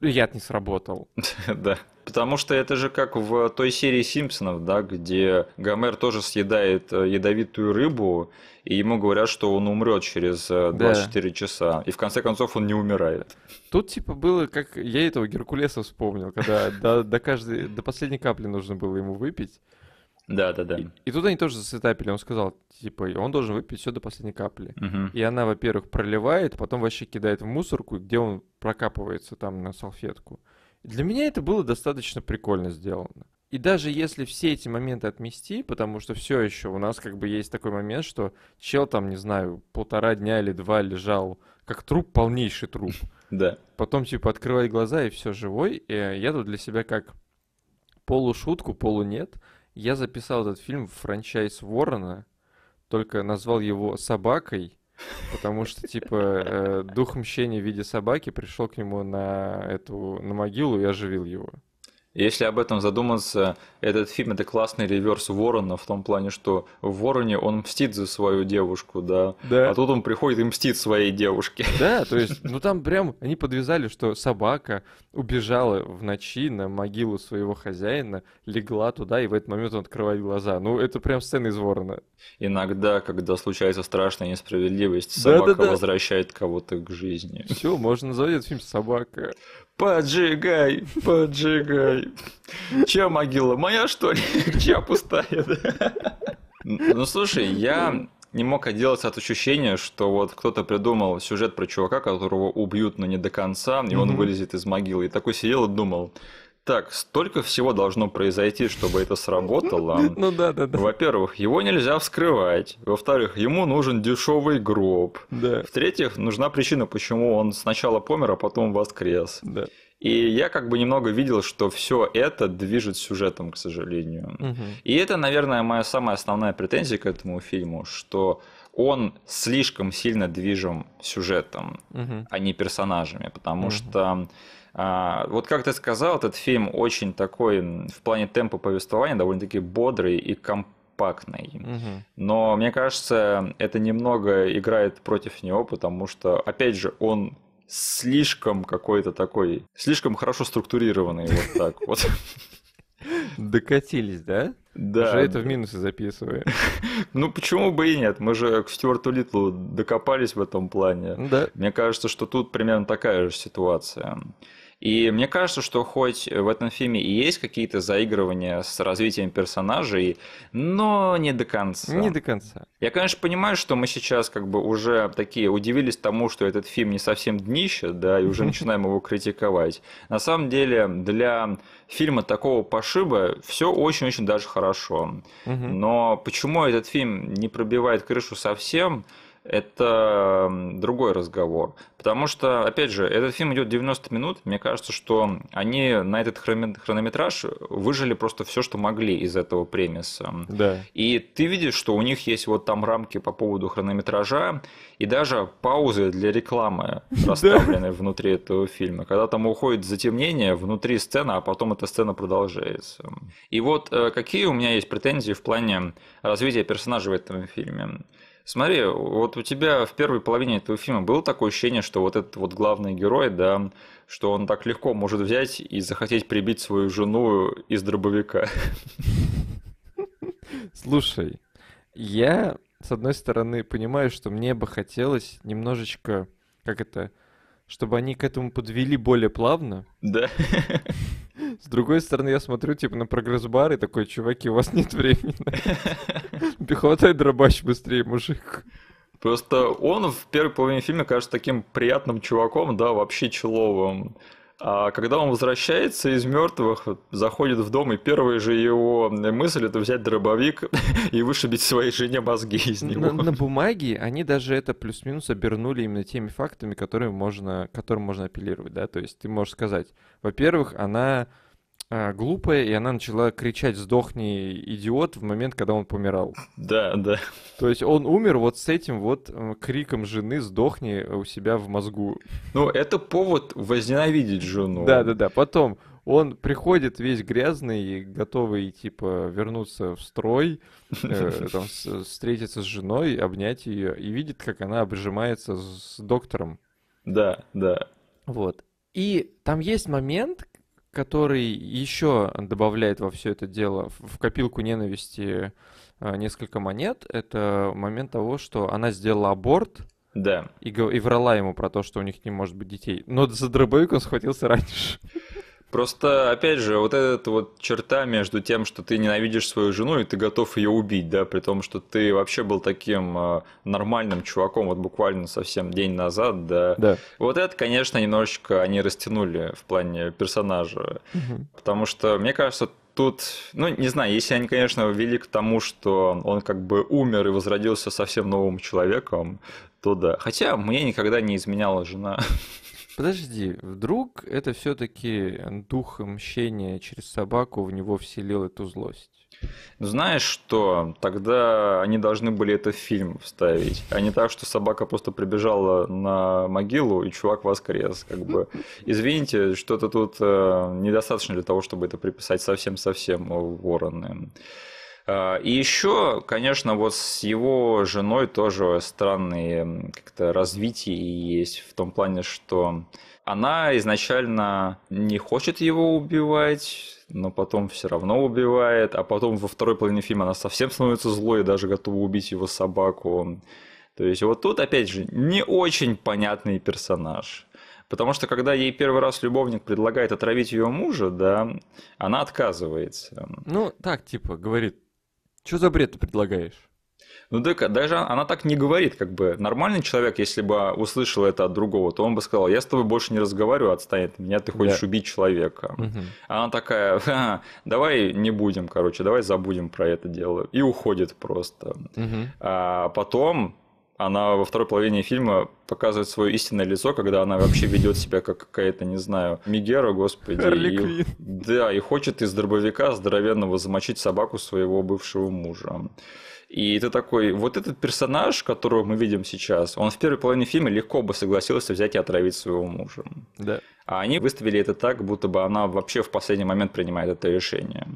яд не сработал. *laughs* Да. Потому что это же как в той серии Симпсонов, да, где Гомер тоже съедает э, ядовитую рыбу, и ему говорят, что он умрет через 24 э, да. часа. И в конце концов он не умирает. Тут типа было, как я этого Геркулеса вспомнил, когда до, до, каждой, до последней капли нужно было ему выпить. Да, да, да. И, и тут они тоже засетапили. Он сказал, типа, он должен выпить все до последней капли. Угу. И она, во-первых, проливает, потом вообще кидает в мусорку, где он прокапывается там на салфетку. Для меня это было достаточно прикольно сделано. И даже если все эти моменты отмести, потому что все еще у нас как бы есть такой момент, что чел там, не знаю, полтора дня или два лежал как труп, полнейший труп. *laughs* Да. Потом типа открывает глаза и все живой. И я тут для себя как полушутку, полу нет – я записал этот фильм в франчайз Ворона, только назвал его «Собакой», потому что, типа, э, дух мщения в виде собаки пришел к нему на эту, на могилу и оживил его. Если об этом задуматься, этот фильм это классный реверс Ворона в том плане, что в Вороне он мстит за свою девушку, да. да. А тут он приходит и мстит своей девушке. Да, то есть, ну там прям они подвязали, что собака убежала в ночи на могилу своего хозяина, легла туда, и в этот момент он открывает глаза. Ну, это прям сцена из Ворона. Иногда, когда случается страшная несправедливость, собака да, да, да. возвращает кого-то к жизни. Все, можно назвать этот фильм «Собака». Поджигай, поджигай. Чья могила? Моя, что ли? *laughs* Чья пустая? Да? Ну, слушай, я не мог отделаться от ощущения, что вот кто-то придумал сюжет про чувака, которого убьют, но не до конца, и он вылезет из могилы. И такой сидел и думал, так, столько всего должно произойти, чтобы это сработало. *laughs* Ну да, да, да. Во-первых, его нельзя вскрывать. Во-вторых, ему нужен дешевый гроб. Да. В-третьих, нужна причина, почему он сначала помер, а потом воскрес. Да. И я как бы немного видел, что все это движет сюжетом, к сожалению. Угу. И это, наверное, моя самая основная претензия к этому фильму, что он слишком сильно движим сюжетом, угу. а не персонажами, потому угу. что а, вот как ты сказал, этот фильм очень такой, в плане темпа повествования, довольно-таки бодрый и компактный. Угу. Но мне кажется, это немного играет против него, потому что, опять же, он слишком какой-то такой, слишком хорошо структурированный, вот *laughs* так вот. Докатились, да? Да. Уже это в минусы записываем. *laughs* ну, почему бы и нет? Мы же к Стюарту Литлу докопались в этом плане. Ну да. Мне кажется, что тут примерно такая же ситуация. И мне кажется, что хоть в этом фильме и есть какие-то заигрывания с развитием персонажей, но не до конца. Не до конца. Я, конечно, понимаю, что мы сейчас как бы уже такие удивились тому, что этот фильм не совсем днище, да, и уже *laughs* начинаем его критиковать. На самом деле, для фильма такого пошиба все очень-очень даже хорошо. Но почему этот фильм не пробивает крышу совсем? это другой разговор. Потому что, опять же, этот фильм идет 90 минут. Мне кажется, что они на этот хронометраж выжили просто все, что могли из этого премиса. Да. И ты видишь, что у них есть вот там рамки по поводу хронометража и даже паузы для рекламы *laughs* расставлены внутри этого фильма. Когда там уходит затемнение внутри сцены, а потом эта сцена продолжается. И вот э, какие у меня есть претензии в плане развития персонажа в этом фильме. Смотри, вот у тебя в первой половине этого фильма было такое ощущение, что вот этот вот главный герой, да, что он так легко может взять и захотеть прибить свою жену из дробовика. Слушай, я, с одной стороны, понимаю, что мне бы хотелось немножечко, как это, чтобы они к этому подвели более плавно. Да. С другой стороны, я смотрю, типа, на прогресс-бар и такой, чуваки, у вас нет времени. *laughs* Пехота *laughs* и дробач быстрее, мужик. Просто он в первой половине фильма кажется таким приятным чуваком, да, вообще человым. А когда он возвращается из мертвых, заходит в дом, и первая же его мысль это взять дробовик *laughs* и вышибить своей жене мозги из него. На, на бумаге они даже это плюс-минус обернули именно теми фактами, которые можно, которым можно апеллировать, да. То есть ты можешь сказать, во-первых, она а, глупая, и она начала кричать «Сдохни, идиот!» в момент, когда он помирал. Да, да. То есть он умер вот с этим вот э, криком жены «Сдохни!» у себя в мозгу. Ну, это повод возненавидеть жену. Да, да, да. Потом он приходит весь грязный, готовый, типа, вернуться в строй, э, *laughs* там, с, встретиться с женой, обнять ее, и видит, как она обжимается с доктором. Да, да. Вот. И там есть момент, который еще добавляет во все это дело в копилку ненависти э, несколько монет, это момент того, что она сделала аборт, да. И, и врала ему про то, что у них не может быть детей. Но за дробовик он схватился раньше. Просто, опять же, вот эта вот черта между тем, что ты ненавидишь свою жену и ты готов ее убить, да, при том, что ты вообще был таким а, нормальным чуваком вот буквально совсем день назад, да. да. Вот это, конечно, немножечко они растянули в плане персонажа, угу. потому что, мне кажется, тут, ну, не знаю, если они, конечно, вели к тому, что он как бы умер и возродился совсем новым человеком, то да. Хотя мне никогда не изменяла жена. *laughs* Подожди, вдруг это все-таки дух мщения через собаку в него вселил эту злость? Знаешь что, тогда они должны были это в фильм вставить, а не так, что собака просто прибежала на могилу и чувак воскрес. Как бы. Извините, что-то тут э, недостаточно для того, чтобы это приписать совсем-совсем э, Вороны. -совсем а, и еще, конечно, вот с его женой тоже странные как-то развития есть в том плане, что она изначально не хочет его убивать, но потом все равно убивает, а потом во второй половине фильма она совсем становится злой и даже готова убить его собаку. То есть вот тут, опять же, не очень понятный персонаж. Потому что когда ей первый раз любовник предлагает отравить ее мужа, да, она отказывается. Ну, так, типа, говорит, что за бред ты предлагаешь? Ну так а даже она так не говорит, как бы нормальный человек, если бы услышал это от другого, то он бы сказал, я с тобой больше не разговариваю, отстань от меня, ты хочешь yeah. убить человека. Угу. Она такая, Ха, давай не будем, короче, давай забудем про это дело. И уходит просто. Угу. А потом она во второй половине фильма показывает свое истинное лицо, когда она вообще ведет себя как какая-то, не знаю, Мигера, господи. И, да, и хочет из дробовика здоровенного замочить собаку своего бывшего мужа. И ты такой, вот этот персонаж, которого мы видим сейчас, он в первой половине фильма легко бы согласился взять и отравить своего мужа. Да. А они выставили это так, будто бы она вообще в последний момент принимает это решение.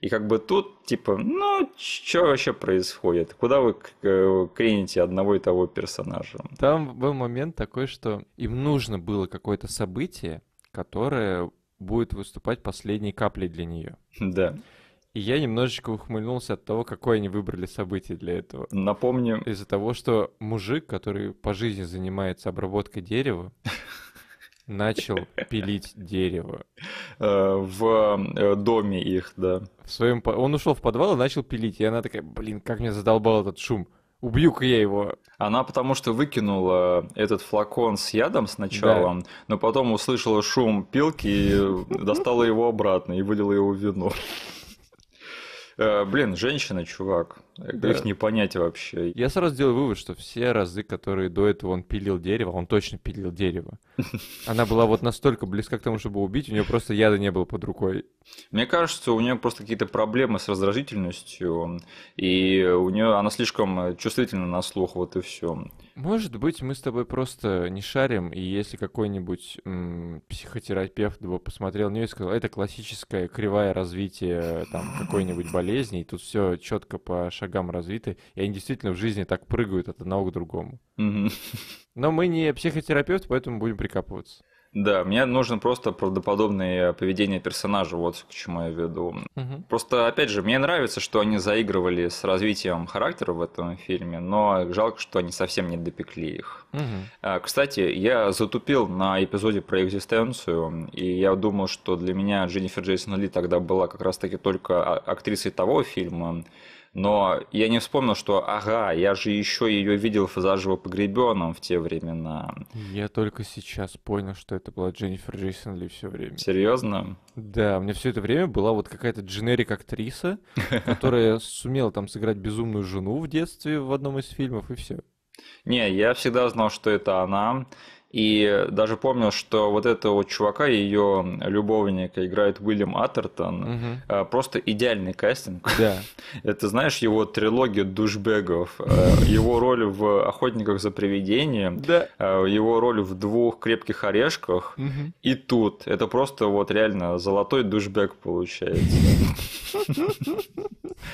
И как бы тут, типа, ну, что вообще происходит? Куда вы э, крените одного и того персонажа? Там был момент такой, что им нужно было какое-то событие, которое будет выступать последней каплей для нее. Да. И я немножечко ухмыльнулся от того, какое они выбрали событие для этого. Напомню. Из-за того, что мужик, который по жизни занимается обработкой дерева, *laughs* начал пилить дерево. Э, в э, доме их, да. В своем... Он ушел в подвал и начал пилить. И она такая, блин, как меня задолбал этот шум. Убью-ка я его. Она потому что выкинула этот флакон с ядом сначала, да. но потом услышала шум пилки и достала его обратно и вылила его в вино. Э, блин, женщина, чувак. Да. Их не понять вообще. Я сразу сделал вывод, что все разы, которые до этого он пилил дерево, он точно пилил дерево. Она была вот настолько близка к тому, чтобы убить, у нее просто яда не было под рукой. Мне кажется, у нее просто какие-то проблемы с раздражительностью, и у нее она слишком чувствительна на слух, вот и все. Может быть, мы с тобой просто не шарим, и если какой-нибудь м, психотерапевт бы посмотрел на нее и сказал, это классическая кривая развития там какой-нибудь болезни, и тут все четко по шагам развито, и они действительно в жизни так прыгают от одного к другому. Но мы не психотерапевт, поэтому будем прикапываться. Да, мне нужно просто правдоподобное поведение персонажа, вот к чему я веду. Угу. Просто, опять же, мне нравится, что они заигрывали с развитием характера в этом фильме, но жалко, что они совсем не допекли их. Угу. Кстати, я затупил на эпизоде про экзистенцию, и я думал, что для меня Дженнифер Джейсон Ли тогда была как раз-таки только а, актрисой того фильма, но я не вспомнил, что ага, я же еще ее видел в заживо погребенном в те времена. Я только сейчас понял, что это была Дженнифер Джейсон Ли все время. Серьезно? Да, у меня все это время была вот какая-то дженерик актриса, *laughs* которая сумела там сыграть безумную жену в детстве в одном из фильмов и все. Не, я всегда знал, что это она. И даже помню, что вот этого чувака, ее любовника, играет Уильям Атертон. Угу. А, просто идеальный кастинг. Да. *laughs* Это, знаешь, его трилогия душбегов, а, его роль в «Охотниках за привидением», да. А, его роль в «Двух крепких орешках» угу. и тут. Это просто вот реально золотой душбег получается. *laughs*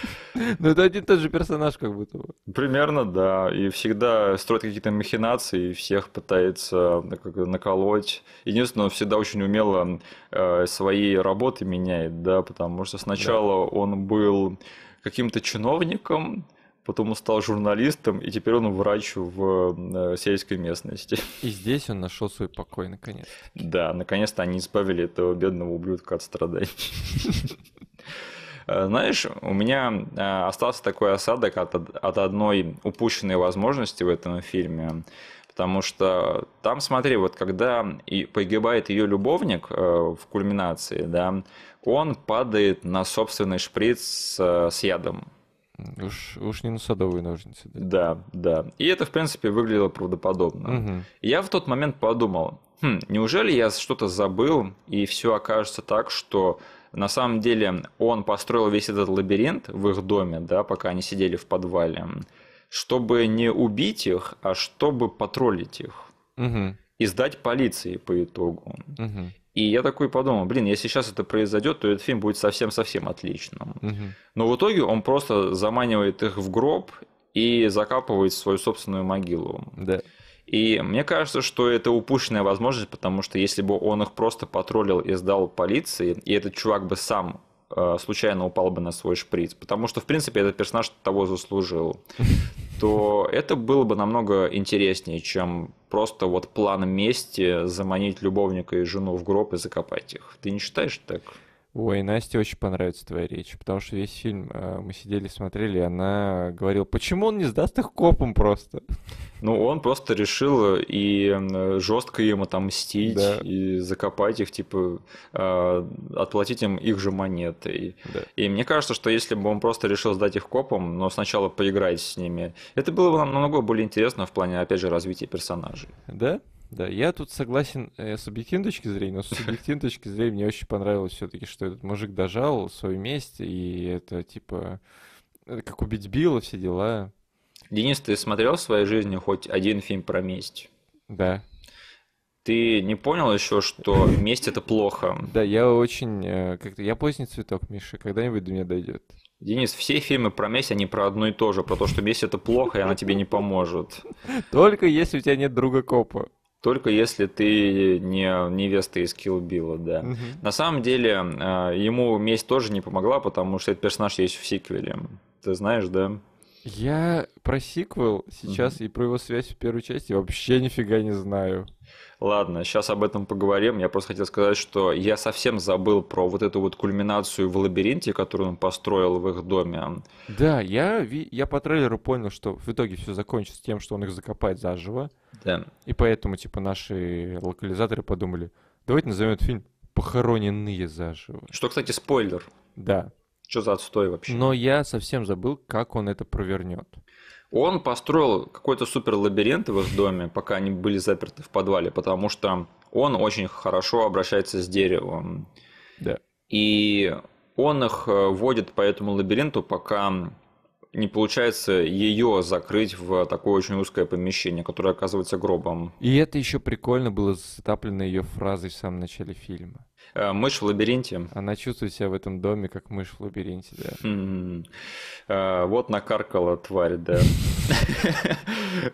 *laughs* Ну, это один и тот же персонаж, как будто бы. Примерно, да. И всегда строит какие-то махинации, и всех пытается наколоть. Единственное, он всегда очень умело э, свои работы меняет, да, потому что сначала да. он был каким-то чиновником, потом он стал журналистом, и теперь он врач в э, сельской местности. *laughs* И здесь он нашел свой покой, наконец. Да, наконец-то они избавили этого бедного ублюдка от страданий. *laughs* Э, знаешь, у меня э, остался такой осадок от, от одной упущенной возможности в этом фильме. Потому что там, смотри, вот когда и погибает ее любовник э, в кульминации, да, он падает на собственный шприц с, с ядом. Уж, уж не на садовые ножницы. Да, да. да. И это, в принципе, выглядело правдоподобно. Угу. Я в тот момент подумал, хм, неужели я что-то забыл, и все окажется так, что на самом деле он построил весь этот лабиринт в их доме, да, пока они сидели в подвале, чтобы не убить их, а чтобы потроллить их. Угу. И сдать полиции по итогу. Угу. И я такой подумал, блин, если сейчас это произойдет, то этот фильм будет совсем-совсем отличным. Угу. Но в итоге он просто заманивает их в гроб и закапывает свою собственную могилу. Да. И мне кажется, что это упущенная возможность, потому что если бы он их просто потроллил и сдал полиции, и этот чувак бы сам э, случайно упал бы на свой шприц, потому что, в принципе, этот персонаж того заслужил, *laughs* то это было бы намного интереснее, чем просто вот план мести заманить любовника и жену в гроб и закопать их. Ты не считаешь так? Ой, Насте очень понравится твоя речь, потому что весь фильм э, мы сидели, смотрели, и она говорила, почему он не сдаст их копом просто? Ну, он просто решил и э, жестко им отомстить, да. и закопать их, типа, э, отплатить им их же монеты. Да. И мне кажется, что если бы он просто решил сдать их копом, но сначала поиграть с ними, это было бы намного более интересно в плане, опять же, развития персонажей. Да? Да, я тут согласен э, с объективной точки зрения, но с *laughs* субъективной точки зрения мне очень понравилось все-таки, что этот мужик дожал свою месть, и это типа это как убить Билла, все дела. Денис, ты смотрел в своей жизни хоть один фильм про месть? Да. Ты не понял еще, что месть это плохо? Да, я очень э, как-то я поздний цветок, Миша, когда-нибудь до меня дойдет. Денис, все фильмы про месть, они про одно и то же, про то, что месть это плохо, и она тебе не поможет. *laughs* Только если у тебя нет друга копа только если ты не невеста из Kill да. Угу. На самом деле, а, ему месть тоже не помогла, потому что этот персонаж есть в сиквеле. Ты знаешь, да? Я про сиквел сейчас угу. и про его связь в первой части вообще нифига не знаю. Ладно, сейчас об этом поговорим. Я просто хотел сказать, что я совсем забыл про вот эту вот кульминацию в лабиринте, которую он построил в их доме. Да, я, я по трейлеру понял, что в итоге все закончится тем, что он их закопает заживо. Да. И поэтому, типа, наши локализаторы подумали, давайте назовем этот фильм «Похороненные заживо». Что, кстати, спойлер. Да. Что за отстой вообще? Но я совсем забыл, как он это провернет. Он построил какой-то супер лабиринт в их доме, пока они были заперты в подвале, потому что он очень хорошо обращается с деревом. Да. И он их э, водит по этому лабиринту, пока не получается ее закрыть в такое очень узкое помещение, которое оказывается гробом. И это еще прикольно было затаплено ее фразой в самом начале фильма. Э, мышь в лабиринте. Она чувствует себя в этом доме, как мышь в лабиринте, да. Mm-hmm. А, вот накаркала тварь, да. *laughs*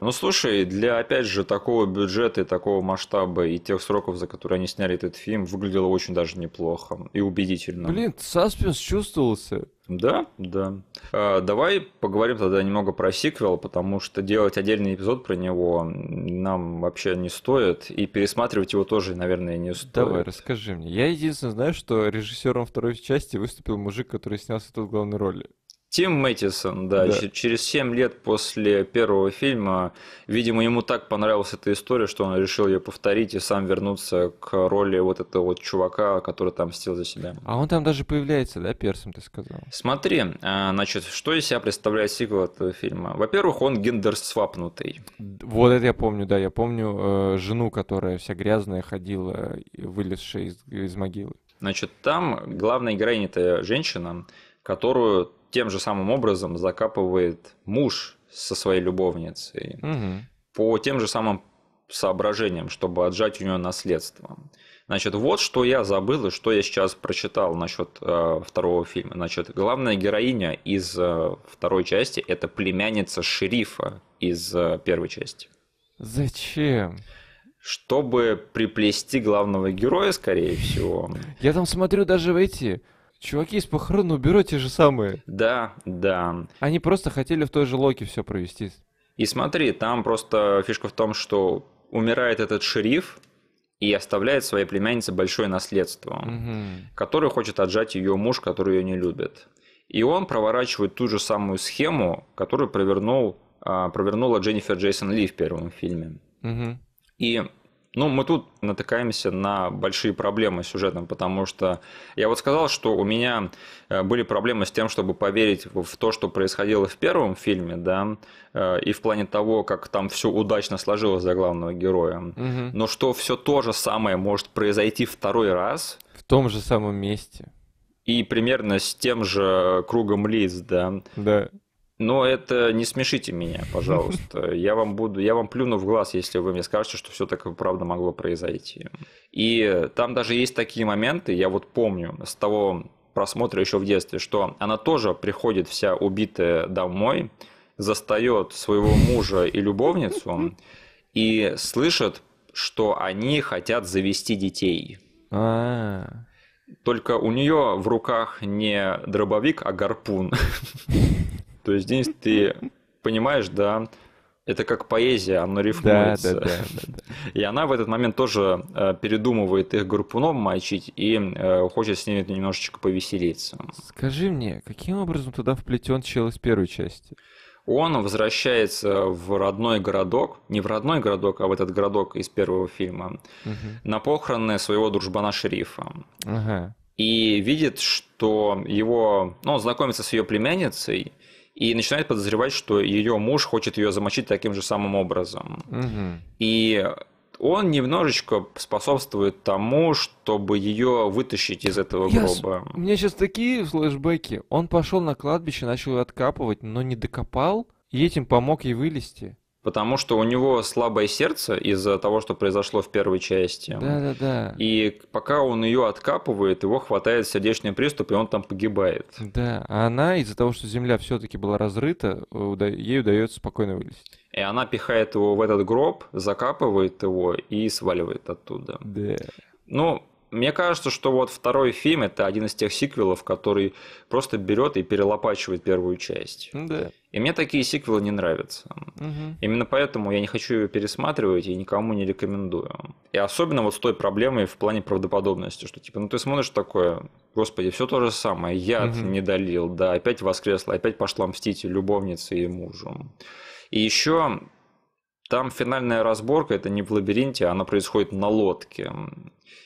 Ну, слушай, для, опять же, такого бюджета и такого масштаба и тех сроков, за которые они сняли этот фильм, выглядело очень даже неплохо и убедительно. Блин, саспенс чувствовался. Да, да. А, давай поговорим тогда немного про сиквел, потому что делать отдельный эпизод про него нам вообще не стоит, и пересматривать его тоже, наверное, не стоит. Давай, расскажи мне. Я единственное знаю, что режиссером второй части выступил мужик, который снялся тут в главной роли. Тим Мэттисон, да, да. через 7 лет после первого фильма, видимо, ему так понравилась эта история, что он решил ее повторить и сам вернуться к роли вот этого вот чувака, который там стил за себя. А он там даже появляется, да, персом, ты сказал? Смотри, а, значит, что из себя представляет сиквел этого фильма? Во-первых, он гендер свапнутый. Вот это я помню, да, я помню э, жену, которая вся грязная ходила, вылезшая из, из могилы. Значит, там главная героиня-то женщина, которую тем же самым образом закапывает муж со своей любовницей угу. по тем же самым соображениям, чтобы отжать у нее наследство. Значит, вот что я забыл и что я сейчас прочитал насчет э, второго фильма. Значит, главная героиня из э, второй части это племянница шерифа из э, первой части. Зачем? Чтобы приплести главного героя, скорее всего. Я там смотрю даже в эти Чуваки из похоронного бюро те же самые. Да, да. Они просто хотели в той же локе все провести. И смотри, там просто фишка в том, что умирает этот шериф и оставляет своей племяннице большое наследство, угу. которое хочет отжать ее муж, который ее не любит. И он проворачивает ту же самую схему, которую провернул, а, провернула Дженнифер Джейсон Ли в первом фильме. Угу. И ну, мы тут натыкаемся на большие проблемы с сюжетом, потому что я вот сказал, что у меня э, были проблемы с тем, чтобы поверить в то, что происходило в первом фильме, да, э, и в плане того, как там все удачно сложилось для главного героя. Угу. Но что все то же самое может произойти второй раз. В том же самом месте. И примерно с тем же кругом лиц, да. Да. Но это не смешите меня, пожалуйста. *laughs* Я вам буду, я вам плюну в глаз, если вы мне скажете, что все так и правда могло произойти. И там даже есть такие моменты, я вот помню с того просмотра еще в детстве, что она тоже приходит вся убитая домой, застает своего мужа и любовницу *laughs* и слышит, что они хотят завести детей. А. Только у нее в руках не дробовик, а гарпун. *laughs* То есть Денис, ты понимаешь, да, это как поэзия, оно рифмуется. Да, да, да, да, да. И она в этот момент тоже э, передумывает их гарпуном мочить и э, хочет с ними немножечко повеселиться. Скажи мне, каким образом туда вплетен чел из первой части? Он возвращается в родной городок, не в родной городок, а в этот городок из первого фильма, угу. на похороны своего дружбана шерифа. Ага. И видит, что его, ну, он знакомится с ее племянницей, и начинает подозревать, что ее муж хочет ее замочить таким же самым образом. Угу. И он немножечко способствует тому, чтобы ее вытащить из этого Я гроба. С... У меня сейчас такие флешбеки. Он пошел на кладбище, начал ее откапывать, но не докопал, и этим помог ей вылезти. Потому что у него слабое сердце из-за того, что произошло в первой части. Да, да, да. И пока он ее откапывает, его хватает сердечный приступ, и он там погибает. Да, а она из-за того, что земля все-таки была разрыта, ей удается спокойно вылезть. И она пихает его в этот гроб, закапывает его и сваливает оттуда. Да. Ну, мне кажется, что вот второй фильм это один из тех сиквелов, который просто берет и перелопачивает первую часть. Ну да. И мне такие сиквелы не нравятся. Угу. Именно поэтому я не хочу ее пересматривать и никому не рекомендую. И особенно вот с той проблемой в плане правдоподобности, что типа, ну ты смотришь такое, господи, все то же самое, яд угу. не долил, да, опять воскресла, опять пошла мстить любовнице и мужу. И еще там финальная разборка, это не в лабиринте, а она происходит на лодке.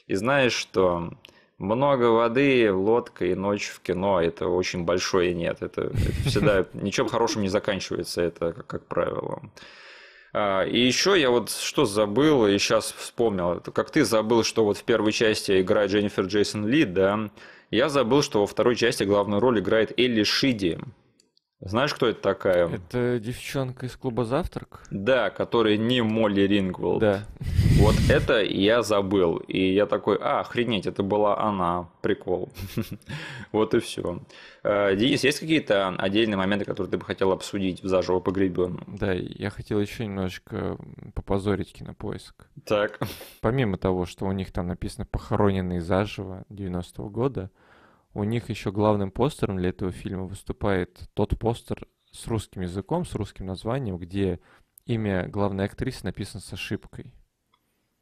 И знаешь, что много воды, лодка и ночь в кино, это очень большое нет. Это, это всегда *laughs* ничем хорошим не заканчивается, это как, как правило. А, и еще я вот что забыл и сейчас вспомнил. Как ты забыл, что вот в первой части играет Дженнифер Джейсон Ли, да? Я забыл, что во второй части главную роль играет Элли Шиди. Знаешь, кто это такая? Это девчонка из клуба «Завтрак»? Да, которая не Молли Рингвелл. Да. Вот это я забыл. И я такой, а, охренеть, это была она. Прикол. *laughs* вот и все. Э, Денис, есть какие-то отдельные моменты, которые ты бы хотел обсудить в «Заживо погребенном»? Да, я хотел еще немножечко попозорить кинопоиск. Так. Помимо того, что у них там написано «Похороненные заживо» 90-го года, у них еще главным постером для этого фильма выступает тот постер с русским языком, с русским названием, где имя главной актрисы написано с ошибкой.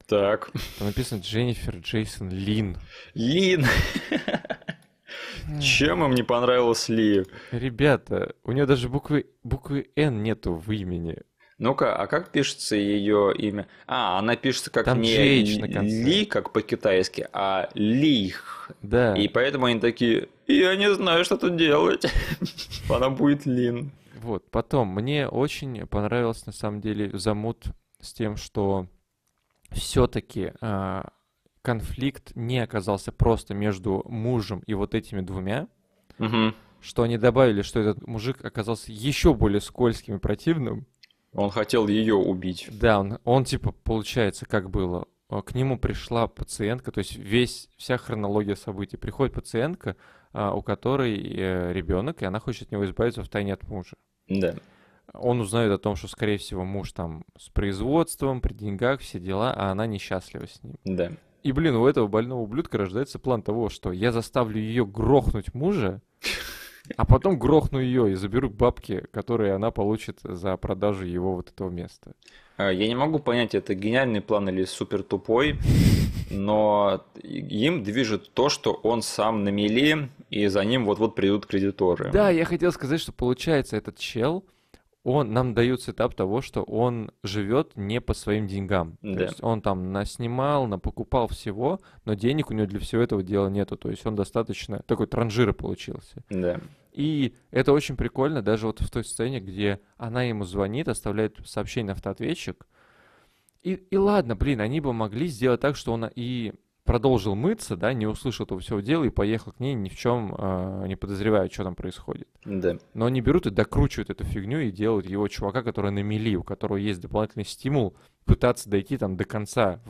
Так. Там написано Дженнифер Джейсон Лин. Лин! Чем им не понравилось Ли? Ребята, у нее даже буквы, буквы N нету в имени. Ну-ка, а как пишется ее имя? А, она пишется как Там не Ли, как по-китайски, а Лих. Да. И поэтому они такие, я не знаю, что тут делать. *laughs* она будет Лин. Вот, потом, мне очень понравился, на самом деле, замут с тем, что все-таки э, а, конфликт не оказался просто между мужем и вот этими двумя. Угу. Что они добавили, что этот мужик оказался еще более скользким и противным. Он хотел ее убить. Да, он, он типа, получается, как было. А, к нему пришла пациентка, то есть весь, вся хронология событий. Приходит пациентка, а, у которой э, ребенок, и она хочет от него избавиться в тайне от мужа. Да. Он узнает о том, что, скорее всего, муж там с производством, при деньгах, все дела, а она несчастлива с ним. Да. И, блин, у этого больного ублюдка рождается план того, что я заставлю ее грохнуть мужа, а потом грохну ее и заберу бабки, которые она получит за продажу его вот этого места. А, я не могу понять, это гениальный план или супер тупой, но им движет то, что он сам на мели, и за ним вот-вот придут кредиторы. Да, я хотел сказать, что получается этот чел, он нам дают сетап того, что он живет не по своим деньгам. Да. То есть он там наснимал, напокупал всего, но денег у него для всего этого дела нету. То есть он достаточно такой транжира получился. Да. И это очень прикольно, даже вот в той сцене, где она ему звонит, оставляет сообщение на автоответчик. И, и ладно, блин, они бы могли сделать так, что он и продолжил мыться, да, не услышал этого всего дела и поехал к ней, ни в чем э, а, не подозревая, что там происходит. Да. Но они берут и докручивают эту фигню и делают его чувака, который на мели, у которого есть дополнительный стимул пытаться дойти там до конца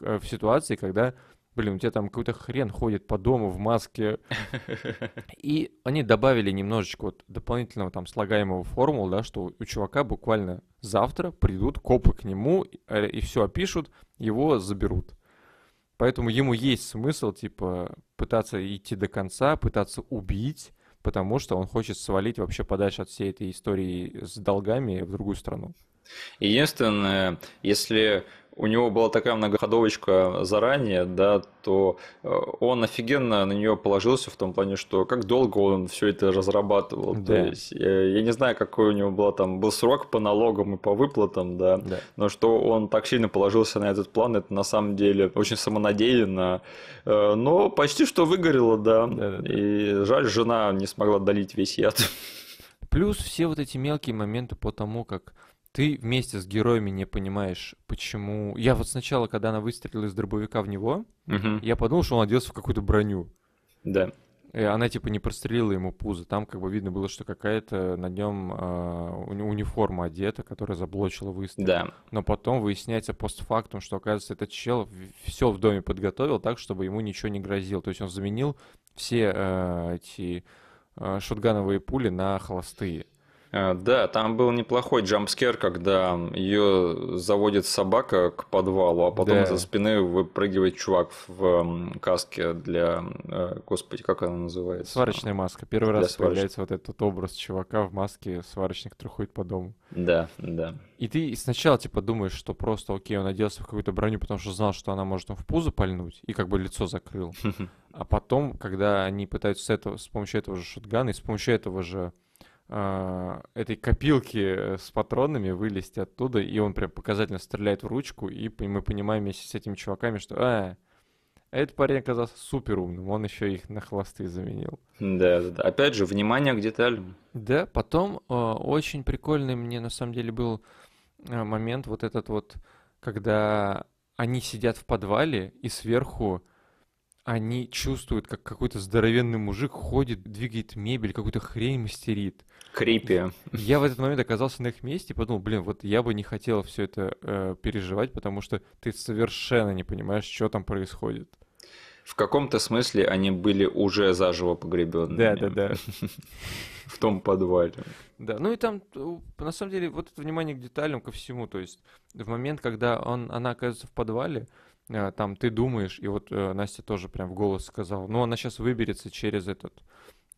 в, в ситуации, когда, блин, у тебя там какой-то хрен ходит по дому в маске. *laughs* И они добавили немножечко вот дополнительного там слагаемого формул, да, что у чувака буквально завтра придут копы к нему э, и, и все опишут, его заберут. Поэтому ему есть смысл, типа, пытаться идти до конца, пытаться убить, потому что он хочет свалить вообще подальше от всей этой истории с долгами в другую страну. Единственное, если у него была такая многоходовочка заранее, да, то э, он офигенно на нее положился в том плане, что как долго он все это разрабатывал. Да. То есть, я, э, я не знаю, какой у него был там был срок по налогам и по выплатам, да, да, но что он так сильно положился на этот план, это на самом деле очень самонадеянно, э, но почти что выгорело, да. да, да, да. И жаль, жена не смогла долить весь яд. Плюс все вот эти мелкие моменты по тому, как ты вместе с героями не понимаешь, почему... Я вот сначала, когда она выстрелила из дробовика в него, угу. я подумал, что он оделся в какую-то броню. Да. И она типа не прострелила ему пузо. Там как бы видно было, что какая-то на нем э, а, униформа одета, которая заблочила выстрел. Да. Но потом выясняется постфактум, что оказывается этот чел все в доме подготовил так, чтобы ему ничего не грозило. То есть он заменил все э, эти э, шотгановые пули на холостые. А, да, там был неплохой джампскер, когда ее заводит собака к подвалу, а потом да. со спины выпрыгивает чувак в каске для... Э, господи, как она называется? Сварочная маска. Первый раз сварочной. появляется вот этот образ чувака в маске, сварочник, который ходит по дому. Да, да. И ты сначала типа думаешь, что просто, окей, он оделся в какую-то броню, потому что знал, что она может в пузо пальнуть, и как бы лицо закрыл. *laughs* А потом, когда они пытаются с, этого, с помощью этого же шотгана и с помощью этого же а, этой копилки с патронами вылезти оттуда, и он прям показательно стреляет в ручку, и мы понимаем вместе с этими чуваками, что а, этот парень оказался супер умным, он еще их на хвосты заменил. Да, да, да. Опять же, внимание к а деталям. Да, потом э, очень прикольный мне на самом деле был момент вот этот вот, когда они сидят в подвале и сверху они чувствуют, как какой-то здоровенный мужик ходит, двигает мебель, какую-то хрень мастерит. Крипи. Я в этот момент оказался на их месте и подумал, блин, вот я бы не хотел все это э, переживать, потому что ты совершенно не понимаешь, что там происходит. В каком-то смысле они были уже заживо погребены. Да, да, да. *laughs* В том подвале. Да, ну и там, э, на самом деле, вот это внимание к деталям, ко всему. То есть в момент, когда он, она оказывается в подвале, э, там ты думаешь, и вот э, Настя тоже прям в голос сказала, ну она сейчас выберется через этот,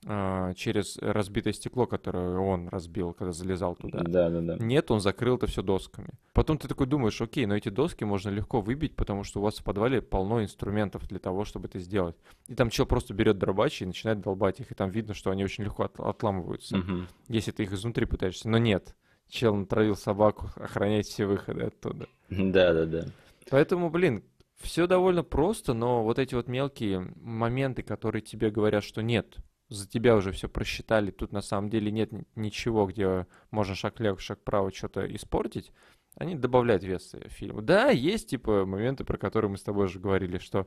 а, через разбитое стекло, которое он разбил, когда залезал туда. Да, да, да. Нет, он закрыл это все досками. Потом ты такой думаешь, окей, но эти доски можно легко выбить, потому что у вас в подвале полно инструментов для того, чтобы это сделать. И там чел просто берет дробачи и начинает долбать их, и там видно, что они очень легко от- отламываются, угу. если ты их изнутри пытаешься. Но нет, чел натравил собаку *laughs* охранять все выходы оттуда. Да, да, да. Поэтому, блин, все довольно просто, но вот эти вот мелкие моменты, которые тебе говорят, что нет, за тебя уже все просчитали, тут на самом деле нет ничего, где можно шаг лево, шаг право что-то испортить, они добавляют вес фильму. Да, есть типа моменты, про которые мы с тобой уже говорили, что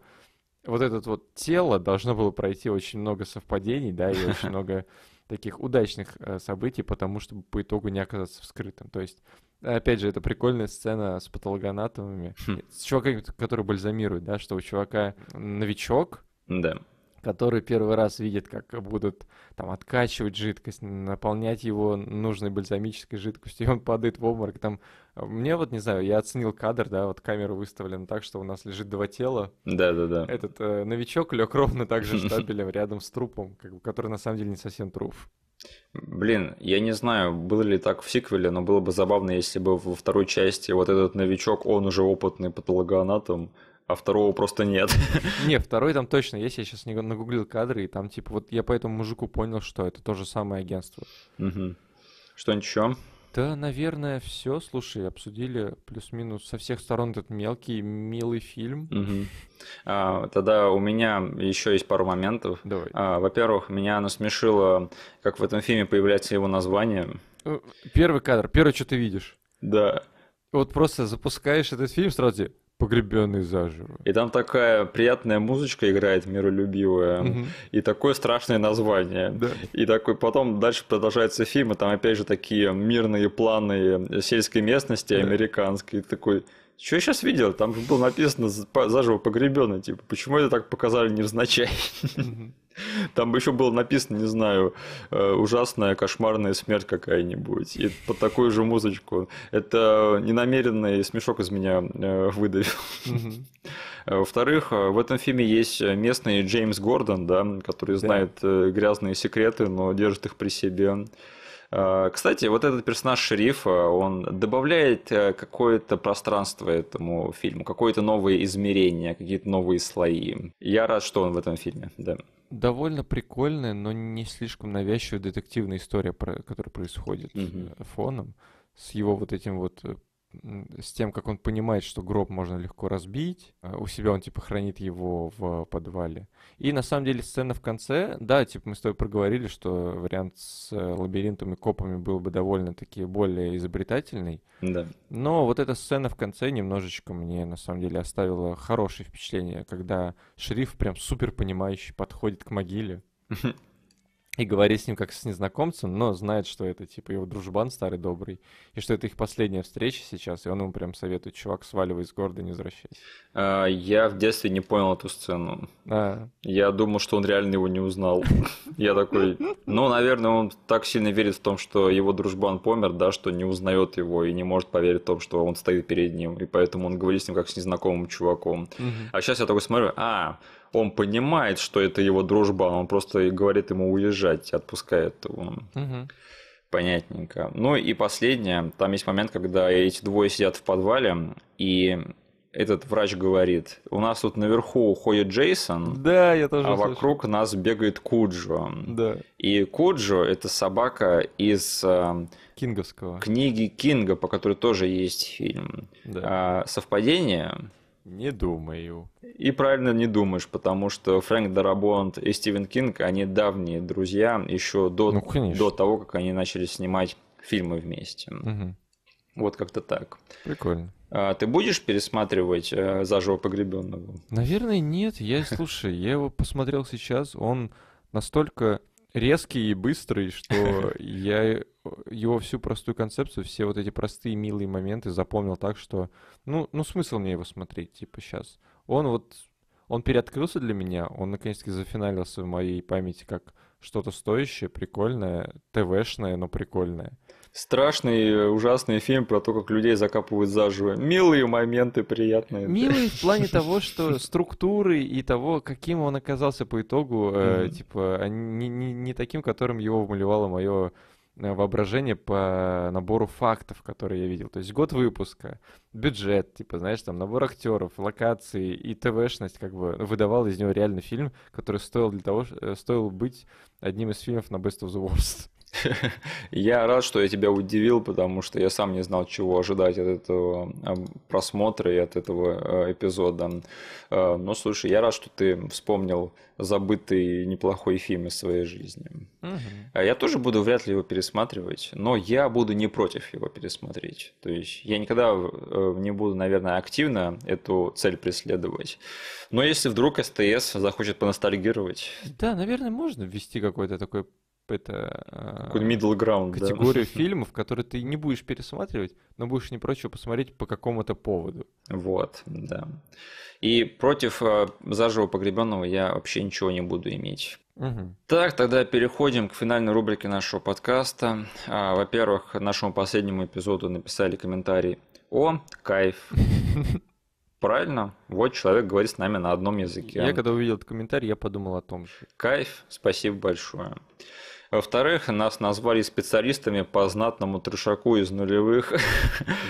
вот это вот тело должно было пройти очень много совпадений, да, и очень *laughs* много таких удачных э, событий, потому чтобы по итогу не оказаться вскрытым. То есть, опять же, это прикольная сцена с патологоанатомами, хм. с чуваками, который бальзамирует, да, что у чувака новичок, да который первый раз видит, как будут там откачивать жидкость, наполнять его нужной бальзамической жидкостью, и он падает в обморок. Там, э, мне вот, не знаю, я оценил кадр, да, вот камеру выставлена так, что у нас лежит два тела. Да-да-да. Этот э, новичок лег ровно так же штабелем рядом с трупом, как, который на самом деле не совсем труп. Блин, я не знаю, было ли так в сиквеле, но было бы забавно, если бы во второй части вот этот новичок, он уже опытный патологоанатом, а второго просто нет. *laughs* Не, второй там точно есть. Я сейчас нагуглил кадры, и там типа вот я по этому мужику понял, что это то же самое агентство. Что-нибудь еще? Да, наверное, все. Слушай, обсудили плюс-минус со всех сторон этот мелкий, милый фильм. Угу. А, тогда у меня еще есть пару моментов. Давай. А, во-первых, меня насмешило, как в этом фильме появляется его название. Э, первый кадр, первое, что ты видишь. Да. Вот просто запускаешь этот фильм сразу, погребенный заживо. И там такая приятная музычка играет, миролюбивая, угу. и такое страшное название. Да. И такой потом дальше продолжается фильм, и там опять же такие мирные планы сельской местности да. американской. такой, что я сейчас видел? Там же было написано заживо погребенный, типа, почему это так показали невзначай? Угу. Там бы еще было написано, не знаю, э, ужасная, кошмарная смерть какая-нибудь. И под такую же музычку. Это ненамеренный смешок из меня э, выдавил. *laughs* Во-вторых, э, в этом фильме есть местный Джеймс Гордон, да, который знает грязные секреты, но держит их при себе. Э, кстати, вот этот персонаж шерифа, он добавляет э, какое-то пространство этому фильму, какое-то новое измерение, какие-то новые слои. Я рад, что он в этом фильме, да. Довольно прикольная, но не слишком навязчивая детективная история, которая происходит угу. фоном с его вот этим вот с тем, как он понимает, что гроб можно легко разбить. Э, у себя он, типа, хранит его в подвале. И, на самом деле, сцена в конце, да, типа, мы с тобой проговорили, что вариант с э, лабиринтом и копами был бы довольно-таки более изобретательный. Да. Но вот эта сцена в конце немножечко мне, на самом деле, оставила хорошее впечатление, когда шериф прям супер понимающий подходит к могиле. *laughs* и говорит с ним как с незнакомцем, но знает, что это типа его дружбан старый добрый, и что это их последняя встреча сейчас, и он ему прям советует, чувак, сваливай из города, не возвращайся. А, я в детстве не понял эту сцену. А. Я думал, что он реально его не узнал. *laughs* Я такой, ну, наверное, он так сильно верит в том, что его дружбан помер, да, что не узнает его и не может поверить в том, что он стоит перед ним, и поэтому он говорит с ним как с незнакомым чуваком. А сейчас я такой смотрю, а, он понимает, что это его дружба, он просто говорит ему уезжать, отпускает его. Угу. Понятненько. Ну и последнее, там есть момент, когда эти двое сидят в подвале, и этот врач говорит, у нас тут наверху уходит Джейсон, да, я тоже а слышу. вокруг нас бегает Куджо. Да. И Куджо – это собака из э, Кинговского. книги Кинга, по которой тоже есть фильм. Да. А, совпадение? Не думаю. И правильно не думаешь, потому что Фрэнк Дарабонт и Стивен Кинг, они давние друзья еще до, ну, до того, как они начали снимать фильмы вместе. Угу. Вот как-то так. Прикольно. А, ты будешь пересматривать э, «Заживо погребенного»? Наверное, нет. Я, *laughs* слушай, я его посмотрел сейчас, он настолько резкий и быстрый, *laughs* что я его всю простую концепцию, все вот эти простые милые моменты запомнил так, что ну, ну смысл мне его смотреть, типа сейчас. Он вот он переоткрылся для меня, он наконец-таки зафиналился в моей памяти как что-то стоящее, прикольное, ТВшное, но прикольное страшный, ужасный фильм про то, как людей закапывают заживо. Милые моменты, приятные. милые в плане *laughs* того, что структуры и того, каким он оказался по итогу, э, типа, не, не, не таким, которым его вмалевало мое э, воображение по набору фактов, которые я видел. То есть год выпуска, бюджет, типа, знаешь, там набор актеров, локации и ТВшность, как бы, выдавал из него реальный фильм, который стоил для того, э, стоил быть одним из фильмов на Best of the Worst. *laughs* Я рад, что я тебя удивил, потому что я сам не знал, чего ожидать от этого эм, просмотра и от этого э, эпизода. Э, но ну, слушай, я рад, что ты вспомнил забытый неплохой фильм из своей жизни. Угу. Я тоже буду вряд ли его пересматривать, но я буду не против его пересмотреть. То есть я никогда э, не буду, наверное, активно эту цель преследовать. Но если вдруг СТС захочет поностальгировать... Да, наверное, можно ввести какой-то такой это э, middle ground, категорию да. *laughs* фильмов, которые ты не будешь пересматривать, но будешь не прочь посмотреть по какому-то поводу. Вот, да. И против э, заживо погребенного я вообще ничего не буду иметь. Угу. Так, тогда переходим к финальной рубрике нашего подкаста. А, во-первых, нашему последнему эпизоду написали комментарий «О, кайф!» *laughs* Правильно? Вот человек говорит с нами на одном языке. Я когда увидел этот комментарий, я подумал о том же. Кайф, спасибо большое. Во-вторых, нас назвали специалистами по знатному трешаку из нулевых.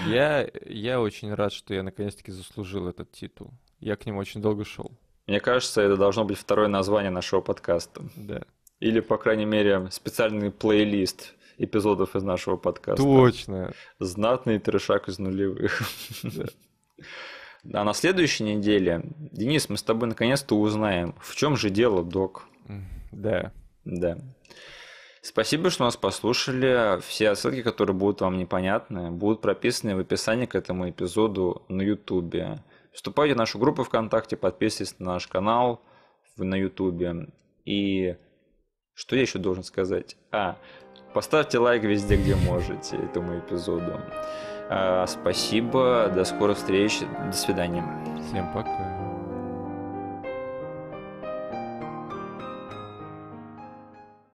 Я, я очень рад, что я наконец-таки заслужил этот титул. Я к нему очень долго шел. Мне кажется, это должно быть второе название нашего подкаста. Да. Или, по крайней мере, специальный плейлист эпизодов из нашего подкаста. Точно. Знатный трешак из нулевых. Да. А на следующей неделе, Денис, мы с тобой наконец-то узнаем, в чем же дело, док. Да. Да. Спасибо, что нас послушали. Все отсылки, которые будут вам непонятны, будут прописаны в описании к этому эпизоду на YouTube. Вступайте в нашу группу ВКонтакте, подписывайтесь на наш канал на YouTube. И что я еще должен сказать? А, поставьте лайк везде, где можете этому эпизоду. А, спасибо, до скорых встреч, до свидания. Всем пока.